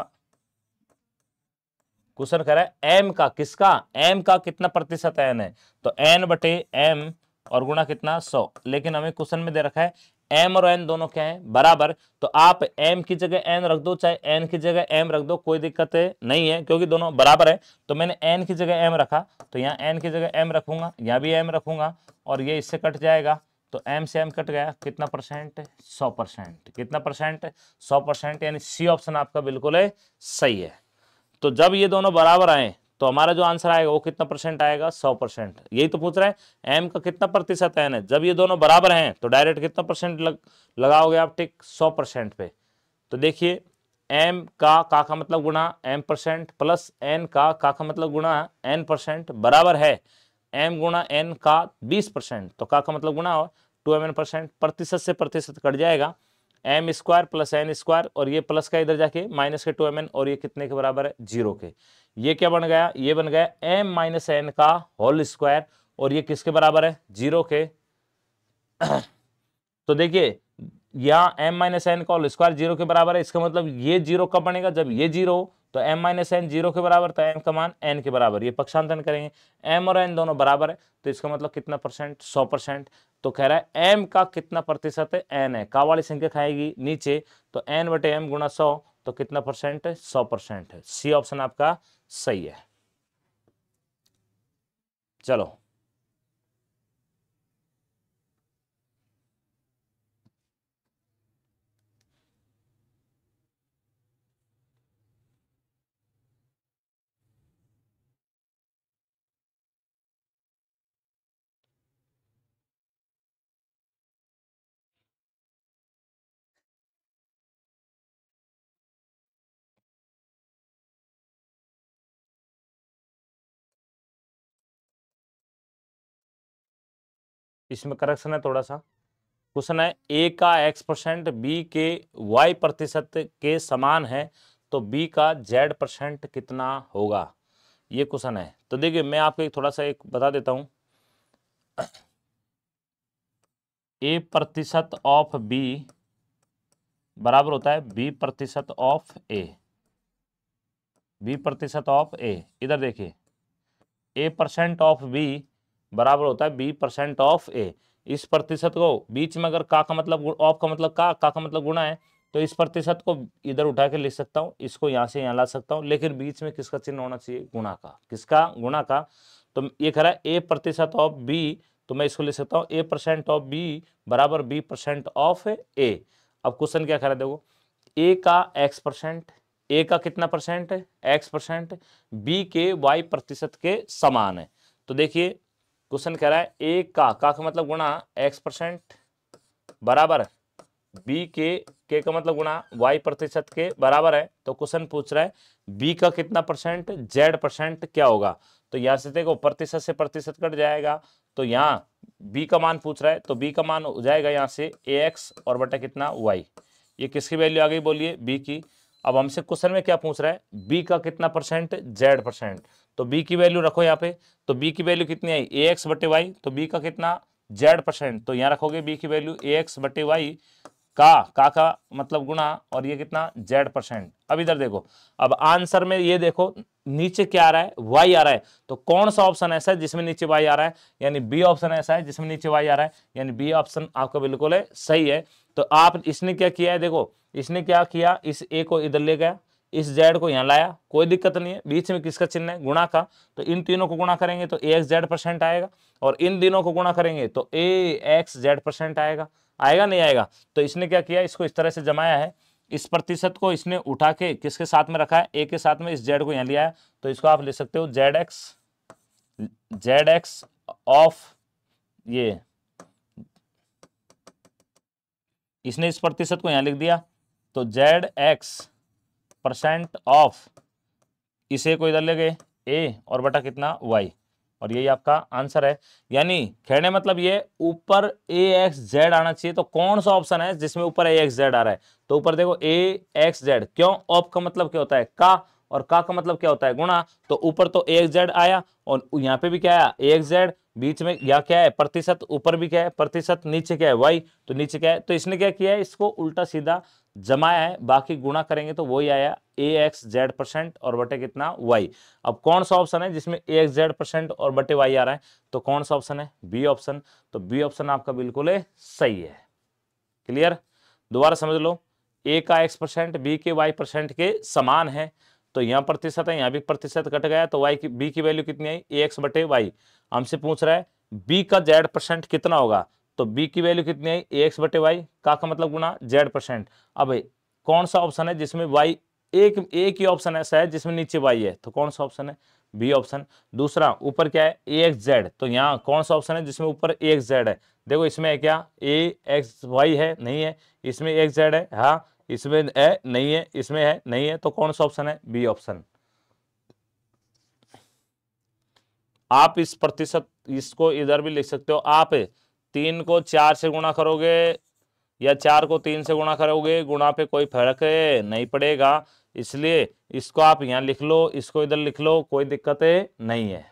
क्वेश्चन कह रहा है एम का किसका एम का कितना प्रतिशत एन है तो एन बटे एम और गुणा कितना सौ लेकिन हमें क्वेश्चन में दे रखा है एम और एन दोनों क्या है बराबर तो आप एम की जगह एन रख दो चाहे एन की जगह एम रख दो कोई दिक्कत नहीं है क्योंकि दोनों बराबर है तो मैंने एन की जगह एम रखा तो यहाँ एन की जगह एम रखूंगा यहाँ भी एम रखूंगा और ये इससे कट जाएगा तो एम से एम कट गया कितना परसेंट सौ परसेंट कितना परसेंट सौ परसेंट यानी सी ऑप्शन आपका बिल्कुल है सही है तो जब ये दोनों बराबर आए तो हमारा जो आंसर आएगा वो कितना परसेंट आएगा सौ परसेंट यही तो पूछ रहे हैं एम का कितना प्रतिशत है ना जब ये दोनों बराबर हैं तो डायरेक्ट कितना परसेंट लग, लगाओगे आप टिक सौ परसेंट पे तो देखिए एम का का का मतलब गुणा एम परसेंट प्लस एन का का का मतलब गुणा एन परसेंट बराबर है एम गुणा एन का बीस परसेंट तो का का मतलब गुणा हो टू एम एन परसेंट प्रतिशत से प्रतिशत कट जाएगा M square plus N square और ये प्लस का इधर जाके माइनस के टू एम एन और ये कितने के बराबर है जीरो के ये क्या बन गया ये बन गया एम माइनस एन का होल स्क्वायर और ये किसके बराबर है जीरो के *coughs* तो देखिए या m minus N call square zero के बराबर है इसका मतलब ये जीरो कब बनेगा जब ये जीरो हो तो m माइनस एन जीरो के बराबर तो m का मान n के बराबर ये पक्षांतरण करेंगे m और n दोनों बराबर है तो इसका मतलब कितना परसेंट सौ परसेंट तो कह रहा है m का कितना प्रतिशत है n है का वाली संख्या खाएगी नीचे तो n बटे एम गुणा सौ तो कितना परसेंट है सौ परसेंट है सी ऑप्शन आपका सही है चलो इसमें करेक्शन है थोड़ा सा क्वेश्चन है ए का एक्स परसेंट बी के वाई प्रतिशत के समान है तो बी का जेड परसेंट कितना होगा ये क्वेश्चन है तो देखिए मैं आपको एक थोड़ा सा एक बता देता हूँ ए प्रतिशत ऑफ बी बराबर होता है बी प्रतिशत ऑफ ए बी प्रतिशत ऑफ ए इधर देखिए ए परसेंट ऑफ बी बराबर होता है बी परसेंट ऑफ ए इस प्रतिशत को बीच में अगर का का मतलब ऑफ का मतलब का का का मतलब गुणा है तो इस प्रतिशत को इधर उठा के लिख सकता हूँ इसको यहाँ से यहाँ ला सकता हूँ लेकिन बीच में किसका चिन्ह होना चाहिए गुणा का किसका गुणा का तो ये कह रहा है ए प्रतिशत ऑफ बी तो मैं इसको लिख सकता हूँ ए परसेंट ऑफ बी बराबर बी परसेंट ऑफ ए अब क्वेश्चन क्या कह रहा है देखो ए का एक्स परसेंट ए का कितना परसेंट है एक्स परसेंट बी के वाई प्रतिशत के समान है तो देखिए क्वेश्चन कह रहा है ए का का का मतलब गुणा एक्स परसेंट बराबर है बी के के का मतलब गुणा वाई प्रतिशत के बराबर है तो क्वेश्चन पूछ रहा है बी का कितना परसेंट जेड परसेंट क्या होगा तो यहाँ से देखो प्रतिशत से प्रतिशत कट जाएगा तो यहाँ बी का मान पूछ रहा है तो बी का मान हो जाएगा यहाँ से ए एक्स और बटा कितना वाई ये किसकी वैल्यू आ गई बोलिए बी की अब हमसे क्वेश्चन में क्या पूछ रहा है बी का कितना परसेंट जेड परसेंट तो बी की वैल्यू रखो यहाँ पे तो बी की वैल्यू कितनी आई ए एक्स बटे वाई तो बी का कितना जेड परसेंट तो यहाँ रखोगे बी की वैल्यू ए एक्स बटे वाई का का का मतलब गुणा और ये कितना जेड परसेंट अब इधर देखो अब आंसर में ये देखो नीचे क्या आ रहा है वाई आ रहा है तो कौन सा ऑप्शन ऐसा है जिसमें नीचे वाई आ रहा है यानी बी ऑप्शन ऐसा है जिसमें नीचे वाई आ रहा है यानी बी ऑप्शन आपका बिल्कुल है सही है तो आप इसने क्या किया है देखो इसने क्या किया इस ए को इधर ले गया इस जेड को यहाँ लाया कोई दिक्कत नहीं है बीच में किसका चिन्ह है गुणा का तो इन तीनों को गुणा करेंगे तो ए एक्स जेड परसेंट आएगा और इन तीनों को गुणा करेंगे तो ए एक्स जेड परसेंट आएगा आएगा नहीं आएगा तो इसने क्या किया इसको इस तरह से जमाया है इस प्रतिशत को इसने उठा के किसके साथ में रखा है ए के साथ में इस जेड को यहाँ लिया है तो इसको आप ले सकते हो Z X Z X of ये इसने इस प्रतिशत को यहाँ लिख दिया तो जेड एक्स परसेंट ऑफ इसे को इधर ले गए ए और बटा कितना वाई और यही आपका आंसर है यानी खेड़ने मतलब ये ऊपर ए एक्स जेड आना चाहिए तो कौन सा ऑप्शन है जिसमें ऊपर ए एक्स जेड आ रहा है तो ऊपर देखो ए एक्स जेड क्यों ऑप का मतलब क्या होता है का और का का मतलब क्या होता है गुणा तो ऊपर तो ए एक्स जेड आया और यहाँ पे भी क्या आया ए एक्स जेड बीच में या क्या है प्रतिशत ऊपर भी क्या है प्रतिशत नीचे क्या है वाई तो नीचे क्या है तो इसने क्या किया है इसको उल्टा सीधा जमाया है बाकी गुणा करेंगे तो वही आया ए एक्स जेड परसेंट और बटे कितना वाई अब कौन सा ऑप्शन है जिसमें ए एक्स जेड परसेंट और बटे वाई आ रहा है तो कौन सा ऑप्शन है बी ऑप्शन तो बी ऑप्शन आपका बिल्कुल सही है क्लियर दोबारा समझ लो ए का एक्स परसेंट बी के वाई परसेंट के समान है तो यहाँ प्रतिशत है यहाँ भी प्रतिशत कट गया तो वाई की बी की वैल्यू कितनी आई ए एक्स बटे वाई हमसे पूछ रहा है बी का जेड परसेंट कितना होगा तो बी की वैल्यू कितनी आई ए एक्स बटे वाई का, का मतलब गुना जेड परसेंट अब कौन सा ऑप्शन है जिसमें वाई एक एक ही ऑप्शन ऐसा है जिसमें नीचे वाई है तो कौन सा ऑप्शन है बी ऑप्शन दूसरा ऊपर क्या है ए एक्स जेड तो यहाँ कौन सा ऑप्शन है जिसमें ऊपर ए एक्स जेड है देखो इसमें है क्या ए एक्स वाई है नहीं है इसमें एक्स जेड है हाँ इसमें है नहीं है इसमें है नहीं है तो कौन सा ऑप्शन है बी ऑप्शन आप इस प्रतिशत इसको इधर भी लिख सकते हो आप तीन को चार से गुणा करोगे या चार को तीन से गुणा करोगे गुणा पे कोई फर्क नहीं पड़ेगा इसलिए इसको आप यहाँ लिख लो इसको इधर लिख लो कोई दिक्कत नहीं है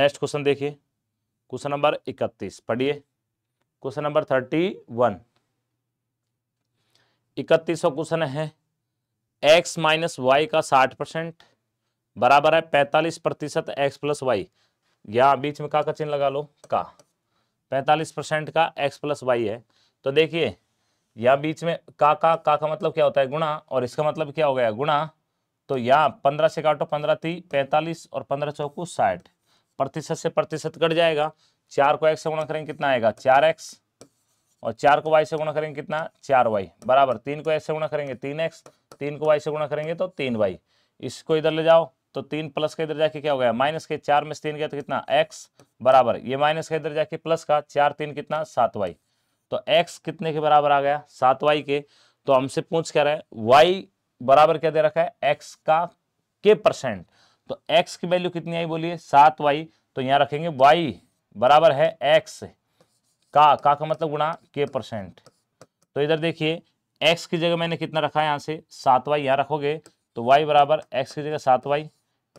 नेक्स्ट क्वेश्चन देखिए क्वेश्चन नंबर इकतीस पढ़िए क्वेश्चन नंबर थर्टी वन इकतीसवा क्वेश्चन है एक्स माइनस वाई का साठ परसेंट बराबर है पैंतालीस प्रतिशत एक्स प्लस वाई या बीच में का का चिन्ह लगा लो का पैंतालीस परसेंट का एक्स प्लस वाई है तो देखिए या बीच में का का का का मतलब क्या होता है गुणा और इसका मतलब क्या हो गया गुणा तो यहाँ पंद्रह से काटो पंद्रह थी पैंतालीस और पंद्रह चौकू साठ प्रतिशत से प्रतिशत कट जाएगा चार को एक्स से गुणा करेंगे कितना आएगा चार एक्स और चार को वाई से गुणा करेंगे कितना चार वाई बराबर तीन को एक्स से गुणा करेंगे तीन एक्स तीन को वाई से गुणा करेंगे तो तीन वाई इसको इधर ले जाओ तो तीन प्लस का इधर जाके क्या हो गया माइनस के चार में से तीन गया तो कितना एक्स बराबर ये माइनस का इधर जाके प्लस का चार तीन कितना सात वाई तो एक्स कितने के बराबर आ गया सात वाई के तो हमसे पूछ क्या रहे वाई बराबर क्या दे रखा है एक्स का के परसेंट तो एक्स की वैल्यू कितनी आई बोलिए सात वाई तो यहाँ रखेंगे वाई बराबर है एक्स का का का मतलब गुणा के परसेंट तो इधर देखिए एक्स की जगह मैंने कितना रखा है यहाँ से सात वाई यहाँ रखोगे तो वाई बराबर एक्स की जगह सात वाई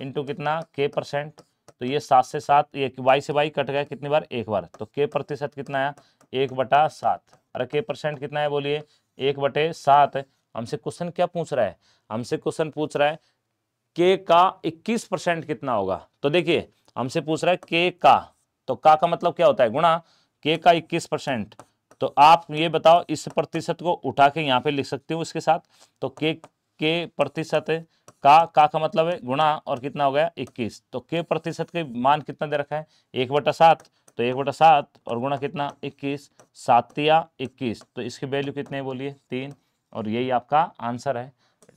इंटू कितना के परसेंट तो ये सात से सात ये वाई से वाई कट गया कितनी बार एक बार तो के प्रतिशत कितना आया एक बटा सात अरे के परसेंट कितना है बोलिए एक बटे सात हमसे क्वेश्चन क्या पूछ रहा है हमसे क्वेश्चन पूछ रहा है के का इक्कीस परसेंट कितना होगा तो देखिए हमसे पूछ रहा है के का तो का का मतलब क्या होता है गुणा के का इक्कीस परसेंट तो आप ये बताओ इस प्रतिशत को उठा के यहाँ पे लिख सकते हो इसके साथ तो के के प्रतिशत का का का मतलब है गुणा और कितना हो गया इक्कीस तो के प्रतिशत के मान कितना दे रखा है एक बटा सात तो एक बटा सात और गुणा कितना इक्कीस सातिया 21 तो इसकी वैल्यू कितने है बोलिए तीन और यही आपका आंसर है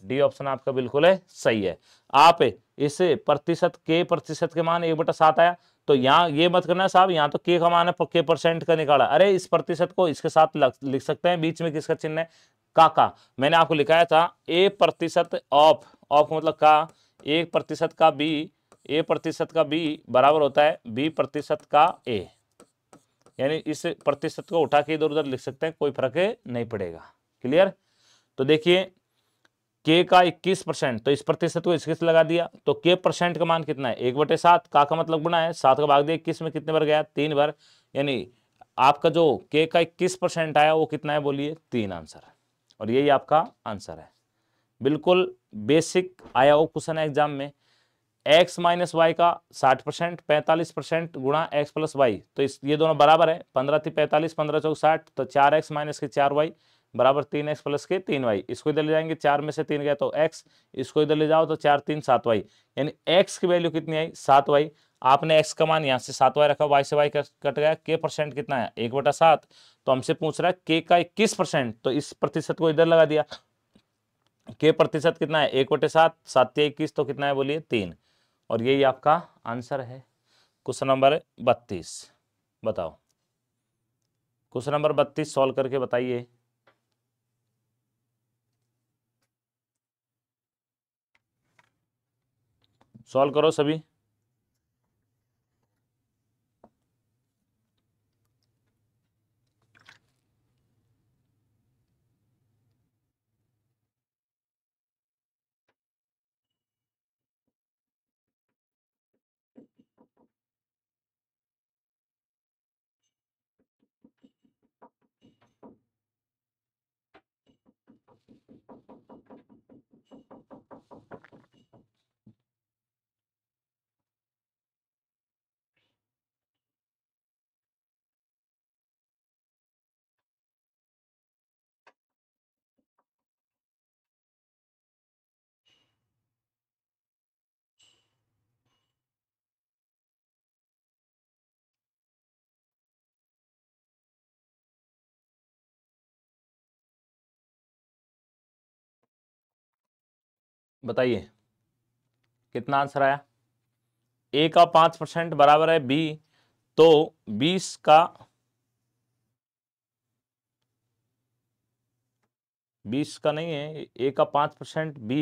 डी ऑप्शन आपका बिल्कुल है सही है आप इस प्रतिशत के प्रतिशत के मान एक बटा सात आया तो यहाँ ये मत करना साहब यहाँ तो के का मान है के परसेंट का निकाला अरे इस प्रतिशत को इसके साथ लिख सकते हैं बीच में किसका चिन्ह है का का मैंने आपको लिखाया था ए प्रतिशत ऑफ ऑफ मतलब का एक प्रतिशत का बी ए प्रतिशत का बी बराबर होता है बी प्रतिशत का ए यानी इस प्रतिशत को उठा के इधर उधर लिख सकते हैं कोई फर्क नहीं पड़ेगा क्लियर तो देखिए के का 21 परसेंट तो इस प्रतिशत को इक्कीस लगा दिया तो के परसेंट का मान कितना है एक बटे सात का का मतलब गुना है सात का भाग दिया इक्कीस में कितने बार गया तीन बार यानी आपका जो के का इक्कीस परसेंट आया वो कितना है बोलिए तीन आंसर और यही आपका आंसर है बिल्कुल बेसिक आया हो क्वेश्चन है एग्जाम में x माइनस वाई का 60 परसेंट पैंतालीस परसेंट गुणा एक्स प्लस वाई तो इस ये दोनों बराबर है 15 थी पैंतालीस पंद्रह चौक साठ तो 4x एक्स माइनस के चार वाई बराबर तीन एक्स प्लस के तीन वाई इसको इधर ले जाएंगे चार में से तीन गया तो x इसको इधर ले जाओ तो चार तीन सात वाई यानी x की वैल्यू कितनी आई सात वाई आपने एक्स का मान यहाँ से सात वाई रखा वाई से वाई कट गया के परसेंट कितना है एक बटा सात तो हमसे पूछ रहा है के का इक्कीस परसेंट तो इस प्रतिशत को इधर लगा दिया के प्रतिशत कितना है एक बटे सात सात इक्कीस तो कितना है बोलिए तीन और यही आपका आंसर है क्वेश्चन नंबर बत्तीस बताओ क्वेश्चन नंबर बत्तीस सॉल्व करके बताइए सॉल्व करो सभी बताइए कितना आंसर आया ए का पांच परसेंट बराबर है बी तो बीस का बीस का नहीं है ए का पांच परसेंट बी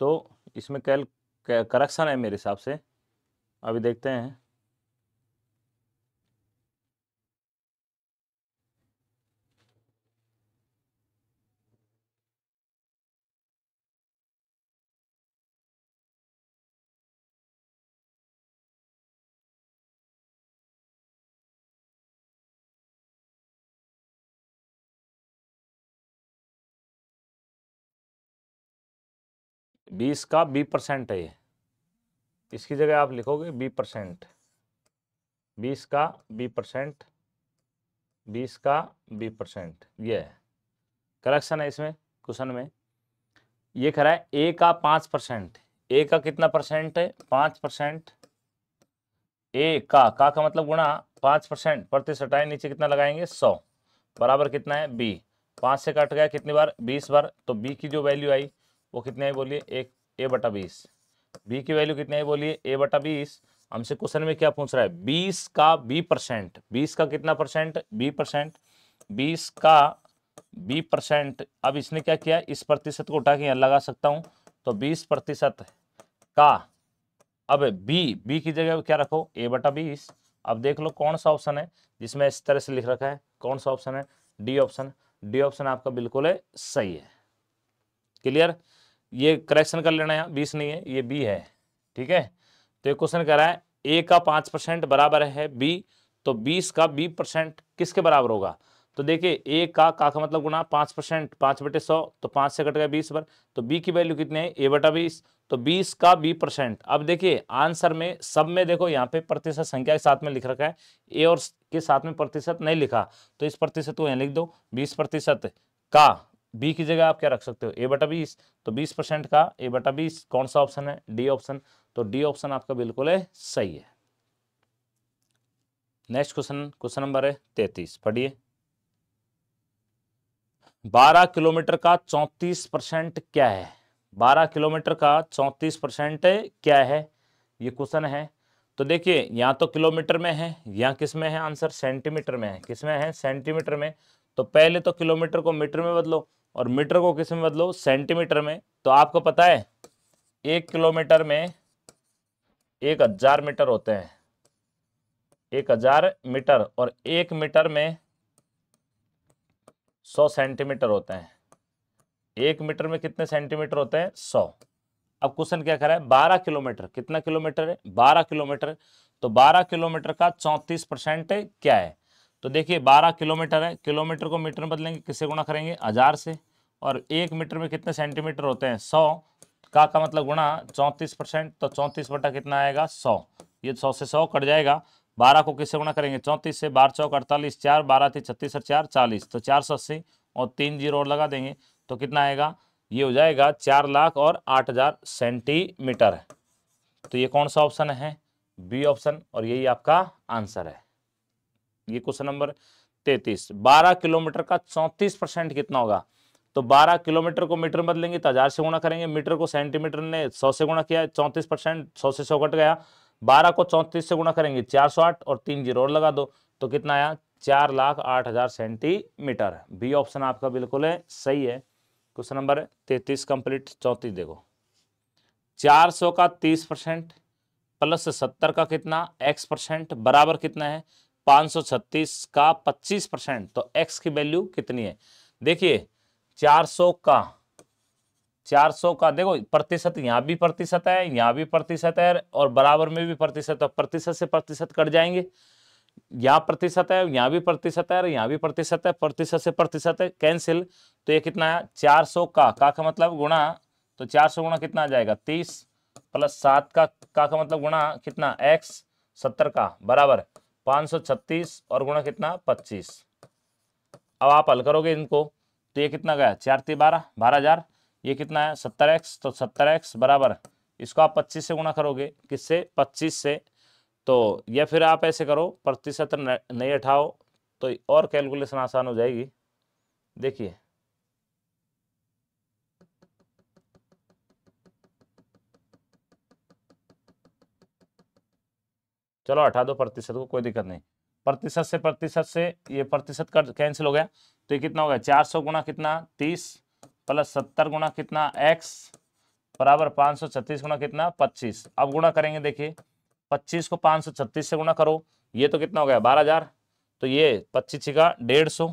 तो इसमें कैल करेक्शन है मेरे हिसाब से अभी देखते हैं बीस का बी परसेंट है ये इसकी जगह आप लिखोगे बी परसेंट बीस का बी परसेंट बीस का बी परसेंट ये है करेक्शन है इसमें क्वेश्चन में ये खरा है ए का पाँच परसेंट ए का कितना परसेंट है पाँच परसेंट ए का का का मतलब गुणा पाँच परसेंट आए नीचे कितना लगाएंगे सौ बराबर कितना है बी पाँच से कट गया कितनी बार बीस बार तो बी की जो वैल्यू आई वो कितने है बोलिए एक ए बटा बीस बी की वैल्यू कितने है बोलिए ए बटा बीस हमसे क्वेश्चन में क्या पूछ रहा है बीस का बी परसेंट बीस का कितना परसेंट बी परसेंट बीस का बी परसेंट अब इसने क्या किया इस प्रतिशत को उठा के यहाँ लगा सकता हूँ तो बीस प्रतिशत का अब बी बी की जगह क्या रखो ए बटा बीस अब देख लो कौन सा ऑप्शन है जिसमें इस तरह से लिख रखा है कौन सा ऑप्शन है डी ऑप्शन डी ऑप्शन आपका बिल्कुल है सही है क्लियर ये करेक्शन कर लेना है बीस नहीं है ये बी है ठीक है तो ये क्वेश्चन कह रहा है ए का पाँच परसेंट बराबर है बी तो बीस का बी परसेंट किसके बराबर होगा तो देखिए ए का का का मतलब गुना पाँच परसेंट पाँच बटे सौ तो पाँच से कट गया बीस पर तो बी की वैल्यू कितनी है ए बटा बीस तो बीस का बी परसेंट अब देखिए आंसर में सब में देखो यहाँ पे प्रतिशत संख्या के साथ में लिख रखा है ए और के साथ में प्रतिशत नहीं लिखा तो इस प्रतिशत को यहाँ लिख दो बीस प्रतिशत का बी की जगह आप क्या रख सकते हो ए बटा बीस तो बीस परसेंट का ए बटा बीस कौन सा ऑप्शन है डी ऑप्शन तो डी ऑप्शन आपका बिल्कुल है सही है नेक्स्ट क्वेश्चन क्वेश्चन नंबर है तैतीस पढ़िए बारह किलोमीटर का चौंतीस परसेंट क्या है बारह किलोमीटर का चौंतीस परसेंट क्या है ये क्वेश्चन है तो देखिए यहाँ तो किलोमीटर में है यहाँ किस में है आंसर सेंटीमीटर में है किस में है सेंटीमीटर में तो पहले तो किलोमीटर को मीटर में बदलो और मीटर को किस में बदलो सेंटीमीटर में तो आपको पता है एक किलोमीटर में एक हजार मीटर होते हैं एक हजार मीटर और एक मीटर में सौ सेंटीमीटर होते हैं एक मीटर में कितने सेंटीमीटर होते हैं सौ अब क्वेश्चन क्या करा है बारह किलोमीटर कितना किलोमीटर है बारह किलोमीटर तो बारह किलोमीटर का चौंतीस परसेंट क्या है तो देखिए बारह किलोमीटर है किलोमीटर को मीटर में बदलेंगे किससे गुणा करेंगे हजार से और एक मीटर में कितने सेंटीमीटर होते हैं सौ का का मतलब गुणा चौंतीस परसेंट तो चौंतीस बटा कितना आएगा सौ ये सौ से सौ कट जाएगा बारह को किससे गुणा करेंगे चौंतीस से बारह चौक अड़तालीस चार बारह थी छत्तीस और चार चालीस तो चार सौ अस्सी और तीन जीरो और लगा देंगे तो कितना आएगा ये हो जाएगा चार लाख और आठ हज़ार सेंटीमीटर तो ये कौन सा ऑप्शन है बी ऑप्शन और यही आपका आंसर है ये क्वेश्चन नंबर तैतीस बारह किलोमीटर का चौंतीस परसेंट कितना होगा तो 12 किलोमीटर को मीटर में बदलेंगे तो हज़ार से गुणा करेंगे मीटर को सेंटीमीटर ने 100 से गुणा किया 34 परसेंट सौ से सौ घट गया 12 को 34 से गुणा करेंगे 408 और तीन जीरो और लगा दो तो कितना आया चार लाख आठ हज़ार सेंटीमीटर बी ऑप्शन आपका बिल्कुल है सही है क्वेश्चन नंबर तैतीस कंप्लीट चौंतीस देखो चार सौ का तीस परसेंट प्लस सत्तर का कितना एक्स परसेंट बराबर कितना है पाँच सौ छत्तीस का पच्चीस परसेंट तो एक्स की वैल्यू कितनी है देखिए 400 का 400 का देखो प्रतिशत यहाँ भी प्रतिशत है यहाँ भी प्रतिशत है और बराबर में भी प्रतिशत है तो प्रतिशत से प्रतिशत कट जाएंगे यहाँ प्रतिशत है यहाँ भी प्रतिशत है यहाँ भी प्रतिशत है प्रतिशत से प्रतिशत है कैंसिल तो ये कितना है चार का का का मतलब गुणा तो 400 गुणा कितना आ जाएगा 30 प्लस सात का का का मतलब गुणा कितना x 70 का बराबर छत्तीस और गुणा कितना 25 अब आप हल करोगे इनको तो ये कितना गया चार ती बारह बारह हज़ार ये कितना है सत्तर एक्स तो सत्तर एक्स बराबर इसको आप पच्चीस से गुणा करोगे किससे पच्चीस से तो या फिर आप ऐसे करो प्रतिशत नहीं उठाओ तो और कैलकुलेशन आसान हो जाएगी देखिए चलो हटा दो प्रतिशत को कोई दिक्कत नहीं प्रतिशत से प्रतिशत से ये प्रतिशत कैंसिल हो गया तो ये कितना होगा चार सौ गुणा कितना तीस प्लस सत्तर गुणा कितना एक्स बराबर पाँच सौ छत्तीस गुणा कितना पच्चीस अब गुणा करेंगे देखिए पच्चीस को पाँच सौ छत्तीस से गुणा करो ये तो कितना हो गया बारह हजार तो ये पच्चीस छिका डेढ़ सौ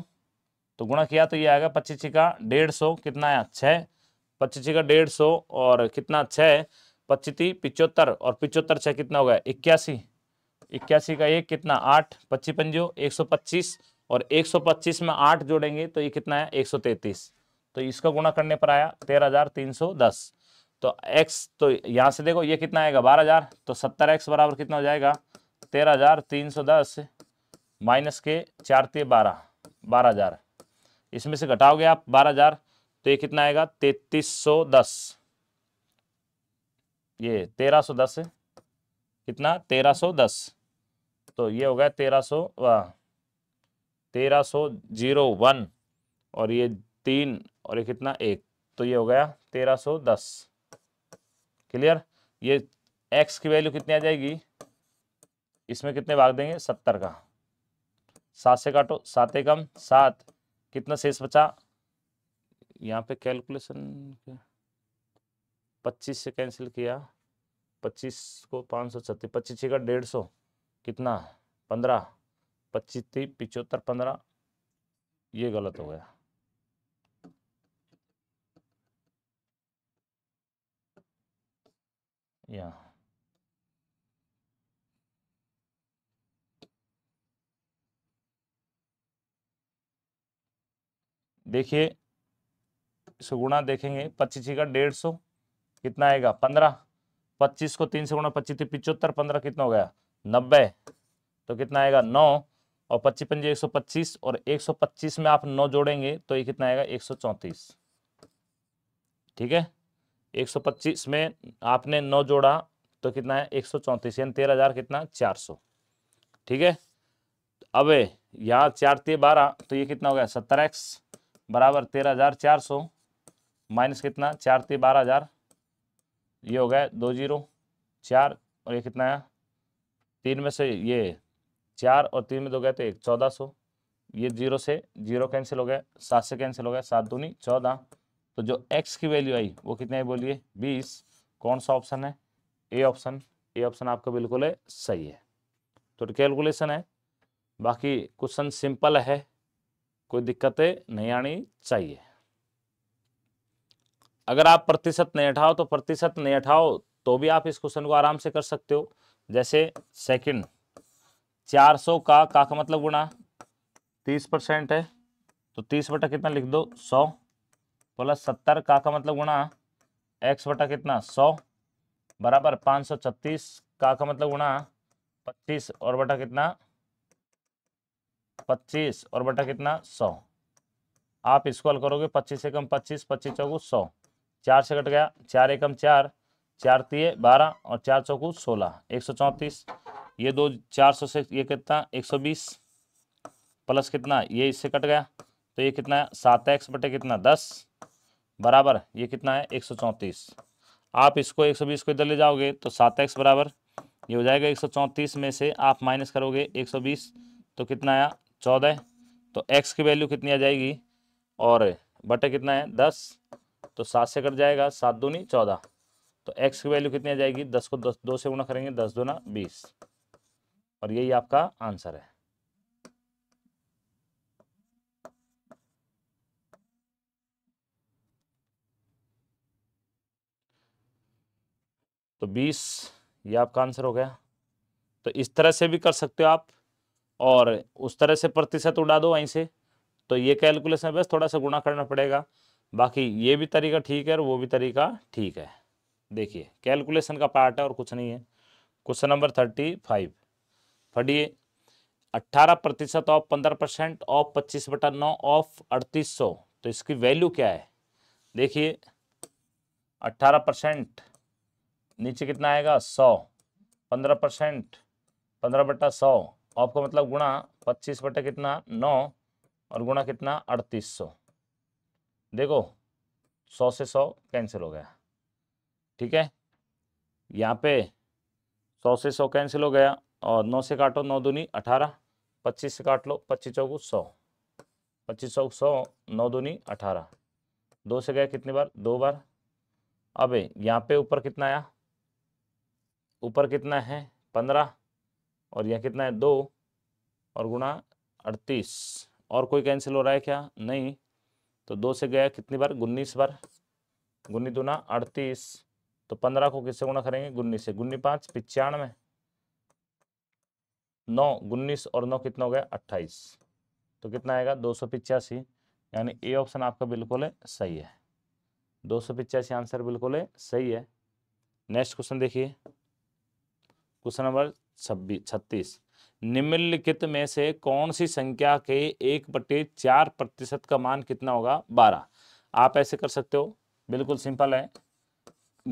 तो गुणा किया तो ये आएगा पच्चीस छिका डेढ़ सौ कितना आया छः पच्चीस छिका डेढ़ सौ और कितना छः पच्चीती पिचहत्तर और पिचहत्तर छः कितना हो गया इक्यासी इक्यासी का एक कितना आठ पच्चीस पंजो एक सौ पच्चीस और 125 में आठ जोड़ेंगे तो ये कितना है 133 तो इसका गुणा करने पर आया 13,310 तो x तो यहाँ से देखो ये कितना आएगा 12,000 तो 70x बराबर कितना हो जाएगा 13,310 माइनस के चार तीय बारह बारह हज़ार इसमें से घटाओगे आप बारह हज़ार तो ये कितना आएगा 3310 सौ दस ये तेरह दस कितना तेरह दस तो ये हो गया तेरह सौ तेरह सौ जीरो वन और ये तीन और ये कितना एक तो ये हो गया तेरह सौ दस क्लियर ये एक्स की वैल्यू कितनी आ जाएगी इसमें कितने भाग देंगे सत्तर का सात से काटो सात कम सात कितना शेष बचा यहाँ पे कैलकुलेशन पच्चीस से कैंसिल किया पच्चीस को पाँच सौ छत्तीस पच्चीस का डेढ़ सौ कितना पंद्रह पच्चीस तीस पिचहत्तर पंद्रह ये गलत हो गया या देखिए सुगुणा देखेंगे पच्चीस का डेढ़ सौ कितना आएगा पंद्रह पच्चीस को तीन से गुणा पच्चीस तो पिचहत्तर पंद्रह कितना हो गया नब्बे तो कितना आएगा नौ और पच्चीस पंजे एक सौ पच्चीस और एक सौ पच्चीस में आप नौ जोड़ेंगे तो ये कितना आएगा एक सौ चौंतीस ठीक है एक सौ पच्चीस में आपने नौ जोड़ा तो कितना है एक सौ चौंतीस यानी तेरह हजार कितना चार सौ ठीक है अब यहाँ चार ते बारह तो ये कितना हो गया सत्तर एक्स बराबर तेरह हजार चार सौ माइनस कितना चार ते बारह हजार ये हो गया दो जीरो चार और ये कितना है तीन में से ये चार और तीन में दो गए तो एक चौदह सौ ये जीरो से जीरो कैंसिल हो गया सात से कैंसिल हो गया सात दूनी चौदह तो जो एक्स की वैल्यू आई वो कितनी आई बोलिए बीस कौन सा ऑप्शन है ए ऑप्शन ए ऑप्शन आपका बिल्कुल है सही है तो कैलकुलेशन है बाकी क्वेश्चन सिंपल है कोई दिक्कतें नहीं आनी चाहिए अगर आप प्रतिशत नहीं उठाओ तो प्रतिशत नहीं उठाओ तो भी आप इस क्वेश्चन को आराम से कर सकते हो जैसे सेकंड चार सौ का का का मतलब गुणा तीस परसेंट है तो तीस बटा कितना लिख दो सौ प्लस सत्तर का का मतलब गुणा एक्स बटा कितना सौ बराबर पाँच सौ छत्तीस का का मतलब गुणा पच्चीस और बटा कितना पच्चीस और बटा कितना सौ आप इसको हल करोगे पच्चीस एकम पच्चीस पच्चीस चौकू सौ चार से कट गया चार एकम चार चार तीय बारह और चार चौकू सोलह एक सौ चौंतीस ये दो चार सौ से ये कितना एक सौ बीस प्लस कितना ये इससे कट गया तो ये कितना है सात एक्स बटे कितना दस बराबर ये कितना है एक सौ चौंतीस आप इसको एक सौ बीस को इधर ले जाओगे तो सात एक्स बराबर ये हो जाएगा एक सौ चौंतीस में से आप माइनस करोगे एक सौ बीस तो कितना आया चौदह तो एक्स की वैल्यू कितनी आ जाएगी और बटे कितना है दस तो सात से कट जाएगा सात दूनी चौदह तो एक्स की वैल्यू कितनी आ जाएगी दस को दस दो से गुणा करेंगे दस दो ना बीस और यही आपका आंसर है तो 20 ये आपका आंसर हो गया तो इस तरह से भी कर सकते हो आप और उस तरह से प्रतिशत उड़ा दो वहीं से तो ये कैलकुलेशन बस थोड़ा सा गुणा करना पड़ेगा बाकी ये भी तरीका ठीक है और वो भी तरीका ठीक है देखिए कैलकुलेशन का पार्ट है और कुछ नहीं है क्वेश्चन नंबर थर्टी फाइव फटिए अट्ठारह प्रतिशत ऑफ पंद्रह परसेंट ऑफ पच्चीस बटा नौ ऑफ अड़तीस सौ तो इसकी वैल्यू क्या है देखिए अट्ठारह परसेंट नीचे कितना आएगा सौ पंद्रह परसेंट पंद्रह बटा सौ ऑफ का मतलब गुणा पच्चीस बटा कितना नौ और गुणा कितना अड़तीस सौ देखो सौ से सौ कैंसिल हो गया ठीक है यहाँ पे सौ से सौ कैंसिल हो गया और नौ से काटो नौ दूनी अठारह पच्चीस से काट लो पच्चीस चौकू सौ पच्चीस चौक सौ नौ दूनी अठारह दो से गए कितनी बार दो बार अब यहाँ पे ऊपर कितना आया ऊपर कितना है पंद्रह और यहाँ कितना है दो और गुणा अड़तीस और कोई कैंसिल हो रहा है क्या नहीं तो दो से गया कितनी बार उन्नीस बार गुन्नी दूना अड़तीस तो पंद्रह को किससे गुणा करेंगे गुन्नी से गुन्नी पाँच पिचानवे नौ उन्नीस और नौ कितना हो गया अट्ठाईस तो कितना आएगा दो सौ पिचासी यानी ए ऑप्शन आपका बिल्कुल है सही है दो सौ पिचासी आंसर बिल्कुल है सही है नेक्स्ट क्वेश्चन देखिए क्वेश्चन नंबर छब्बीस छत्तीस निम्नलिखित में से कौन सी संख्या के एक बटे चार प्रतिशत का मान कितना होगा बारह आप ऐसे कर सकते हो बिल्कुल सिंपल है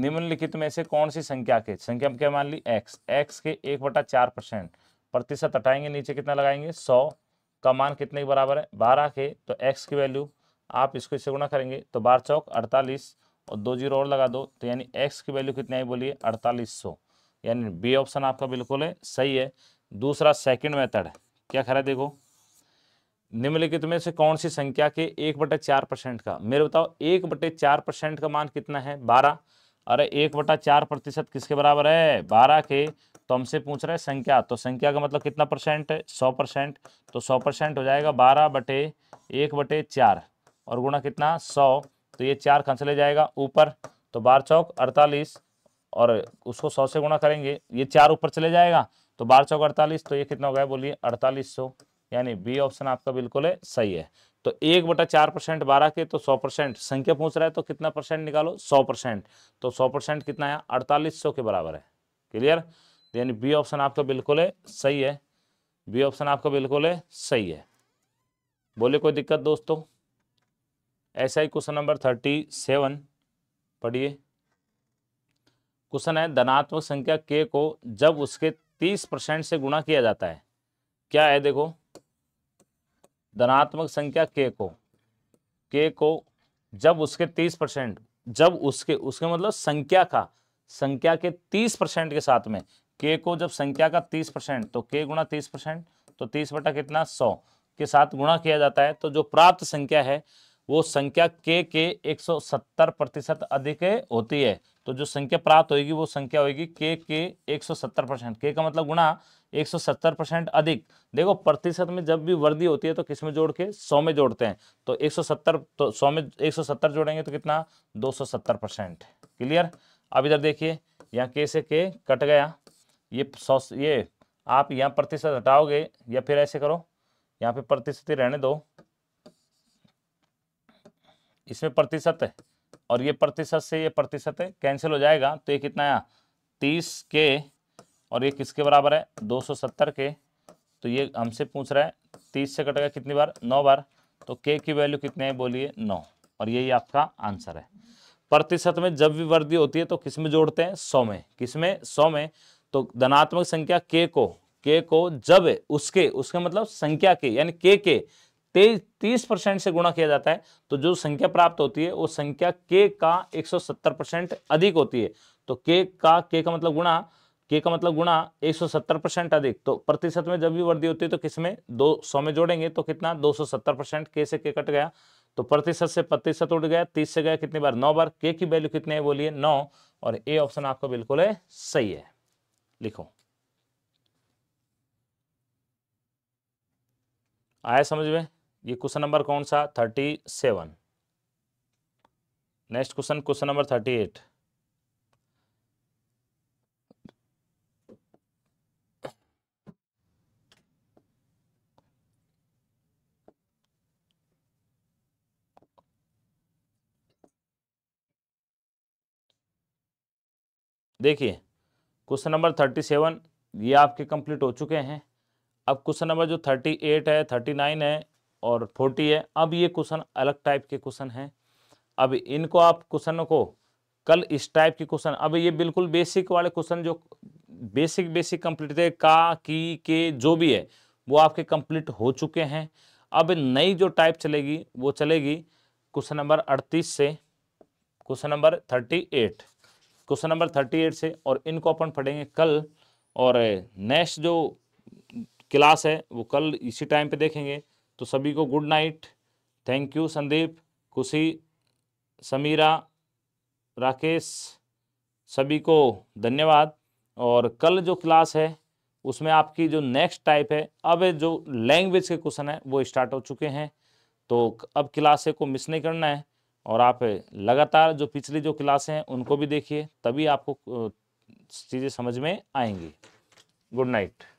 निम्नलिखित में से कौन सी संख्या के संख्या क्या मान ली एक्स एक्स के एक बटा चार परसेंट प्रतिशत हटाएंगे नीचे कितना लगाएंगे सौ का मान कितने के बराबर है बारह के तो एक्स की वैल्यू आप इसको इससे गुणा करेंगे तो बार चौक अड़तालीस और दो जीरो और लगा दो तो यानी एक्स की वैल्यू कितनी आई बोलिए अड़तालीस सौ यानी बी ऑप्शन आपका बिल्कुल है सही है दूसरा सेकंड मेथड क्या खरा देखो निम्नलिखित में से कौन सी संख्या के एक बटे चार परसेंट का मेरे बताओ एक बटे चार परसेंट का मान कितना है बारह अरे एक बटा चार प्रतिशत किसके बराबर है बारह के तो हमसे पूछ रहे हैं संख्या तो संख्या का मतलब कितना परसेंट है सौ परसेंट तो सौ परसेंट हो जाएगा बारह बटे एक बटे चार और गुणा कितना सौ तो ये चार चले जाएगा ऊपर तो बार चौक अड़तालीस और उसको सौ से गुणा करेंगे ये चार ऊपर चले जाएगा तो बारह चौक अड़तालीस तो ये कितना हो गया बोलिए अड़तालीस सौ यानी बी ऑप्शन आपका बिल्कुल है सही है तो एक बटा चार परसेंट बारह के तो सौ परसेंट संख्या पूछ रहा है तो कितना परसेंट निकालो सौ परसेंट तो सौ परसेंट कितना है अड़तालीस सौ के बराबर है क्लियर तो यानी बी ऑप्शन आपका बिल्कुल है सही है बी ऑप्शन आपका बिल्कुल है सही है बोले कोई दिक्कत दोस्तों ऐसा ही क्वेश्चन नंबर थर्टी सेवन पढ़िए क्वेश्चन है धनात्मक संख्या के को जब उसके तीस परसेंट से गुणा किया जाता है क्या है देखो धनात्मक संख्या के को के को जब उसके तीस परसेंट जब उसके उसके मतलब संख्या का संख्या के तीस परसेंट के साथ में के को जब संख्या का तीस परसेंट तो के गुणा तीस परसेंट तो तीस बटा कितना सौ के साथ गुणा किया जाता है तो जो प्राप्त संख्या है वो संख्या के के 170 प्रतिशत अधिक होती है तो जो संख्या प्राप्त होगी वो संख्या होगी के के सत्तर परसेंट के का मतलब गुणा 170 परसेंट अधिक देखो प्रतिशत में जब भी वृद्धि होती है तो किस में जोड़ के 100 में जोड़ते हैं तो 170 तो 100 में 170 जोड़ेंगे तो कितना 270 परसेंट क्लियर अब इधर देखिए यहाँ के से के कट गया ये सौ ये आप यहाँ प्रतिशत हटाओगे या फिर ऐसे करो यहाँ पे प्रतिशत ही रहने दो इसमें प्रतिशत है और ये प्रतिशत से ये प्रतिशत है कैंसिल हो जाएगा तो ये कितना आया तीस के और ये किसके बराबर है 270 के तो ये हमसे पूछ रहा है 30 से कटेगा कितनी बार नौ बार तो के की वैल्यू कितने है बोलिए नौ और यही आपका आंसर है प्रतिशत में जब भी वृद्धि होती है तो किस में जोड़ते हैं सौ में किस में सौ में तो धनात्मक संख्या के को के को जब उसके उसके मतलब संख्या के यानी के के तीस परसेंट से गुणा किया जाता है तो जो संख्या प्राप्त होती है वो संख्या के का एक सौ सत्तर परसेंट अधिक होती है तो के का के का मतलब गुणा के का मतलब गुणा 170 परसेंट अधिक तो प्रतिशत में जब भी वृद्धि होती है तो किस में दो सौ में जोड़ेंगे तो कितना 270 परसेंट के से के कट गया तो प्रतिशत से प्रतिशत उठ गया तीस से गया कितनी बार नौ बार के की वैल्यू कितनी है बोलिए नौ और ए ऑप्शन आपका बिल्कुल है सही है लिखो आया समझ में ये क्वेश्चन नंबर कौन सा thirty seven next question question number thirty eight देखिए क्वेश्चन नंबर थर्टी सेवन ये आपके कंप्लीट हो चुके हैं अब क्वेश्चन नंबर जो थर्टी एट है थर्टी नाइन है और फोर्टी है अब ये क्वेश्चन अलग टाइप के क्वेश्चन हैं अब इनको आप क्वेश्चनों को कल इस टाइप के क्वेश्चन अब ये बिल्कुल बेसिक वाले क्वेश्चन जो बेसिक बेसिक कंप्लीट थे का की के जो भी है वो आपके कंप्लीट हो चुके हैं अब नई जो टाइप चलेगी वो चलेगी क्वेश्चन नंबर अड़तीस से question number thirty eight question number thirty eight से और इनको अपन पढ़ेंगे कल और नेक्स्ट जो क्लास है वो कल इसी टाइम पे देखेंगे तो सभी को good night thank you Sandeep Khushi Sameera Rakesh सभी को धन्यवाद और कल जो क्लास है उसमें आपकी जो नेक्स्ट टाइप है अब जो लैंग्वेज के क्वेश्चन है वो स्टार्ट हो चुके हैं तो अब क्लासे को मिस नहीं करना है और आप लगातार जो पिछली जो क्लासें हैं उनको भी देखिए तभी आपको चीज़ें समझ में आएंगी गुड नाइट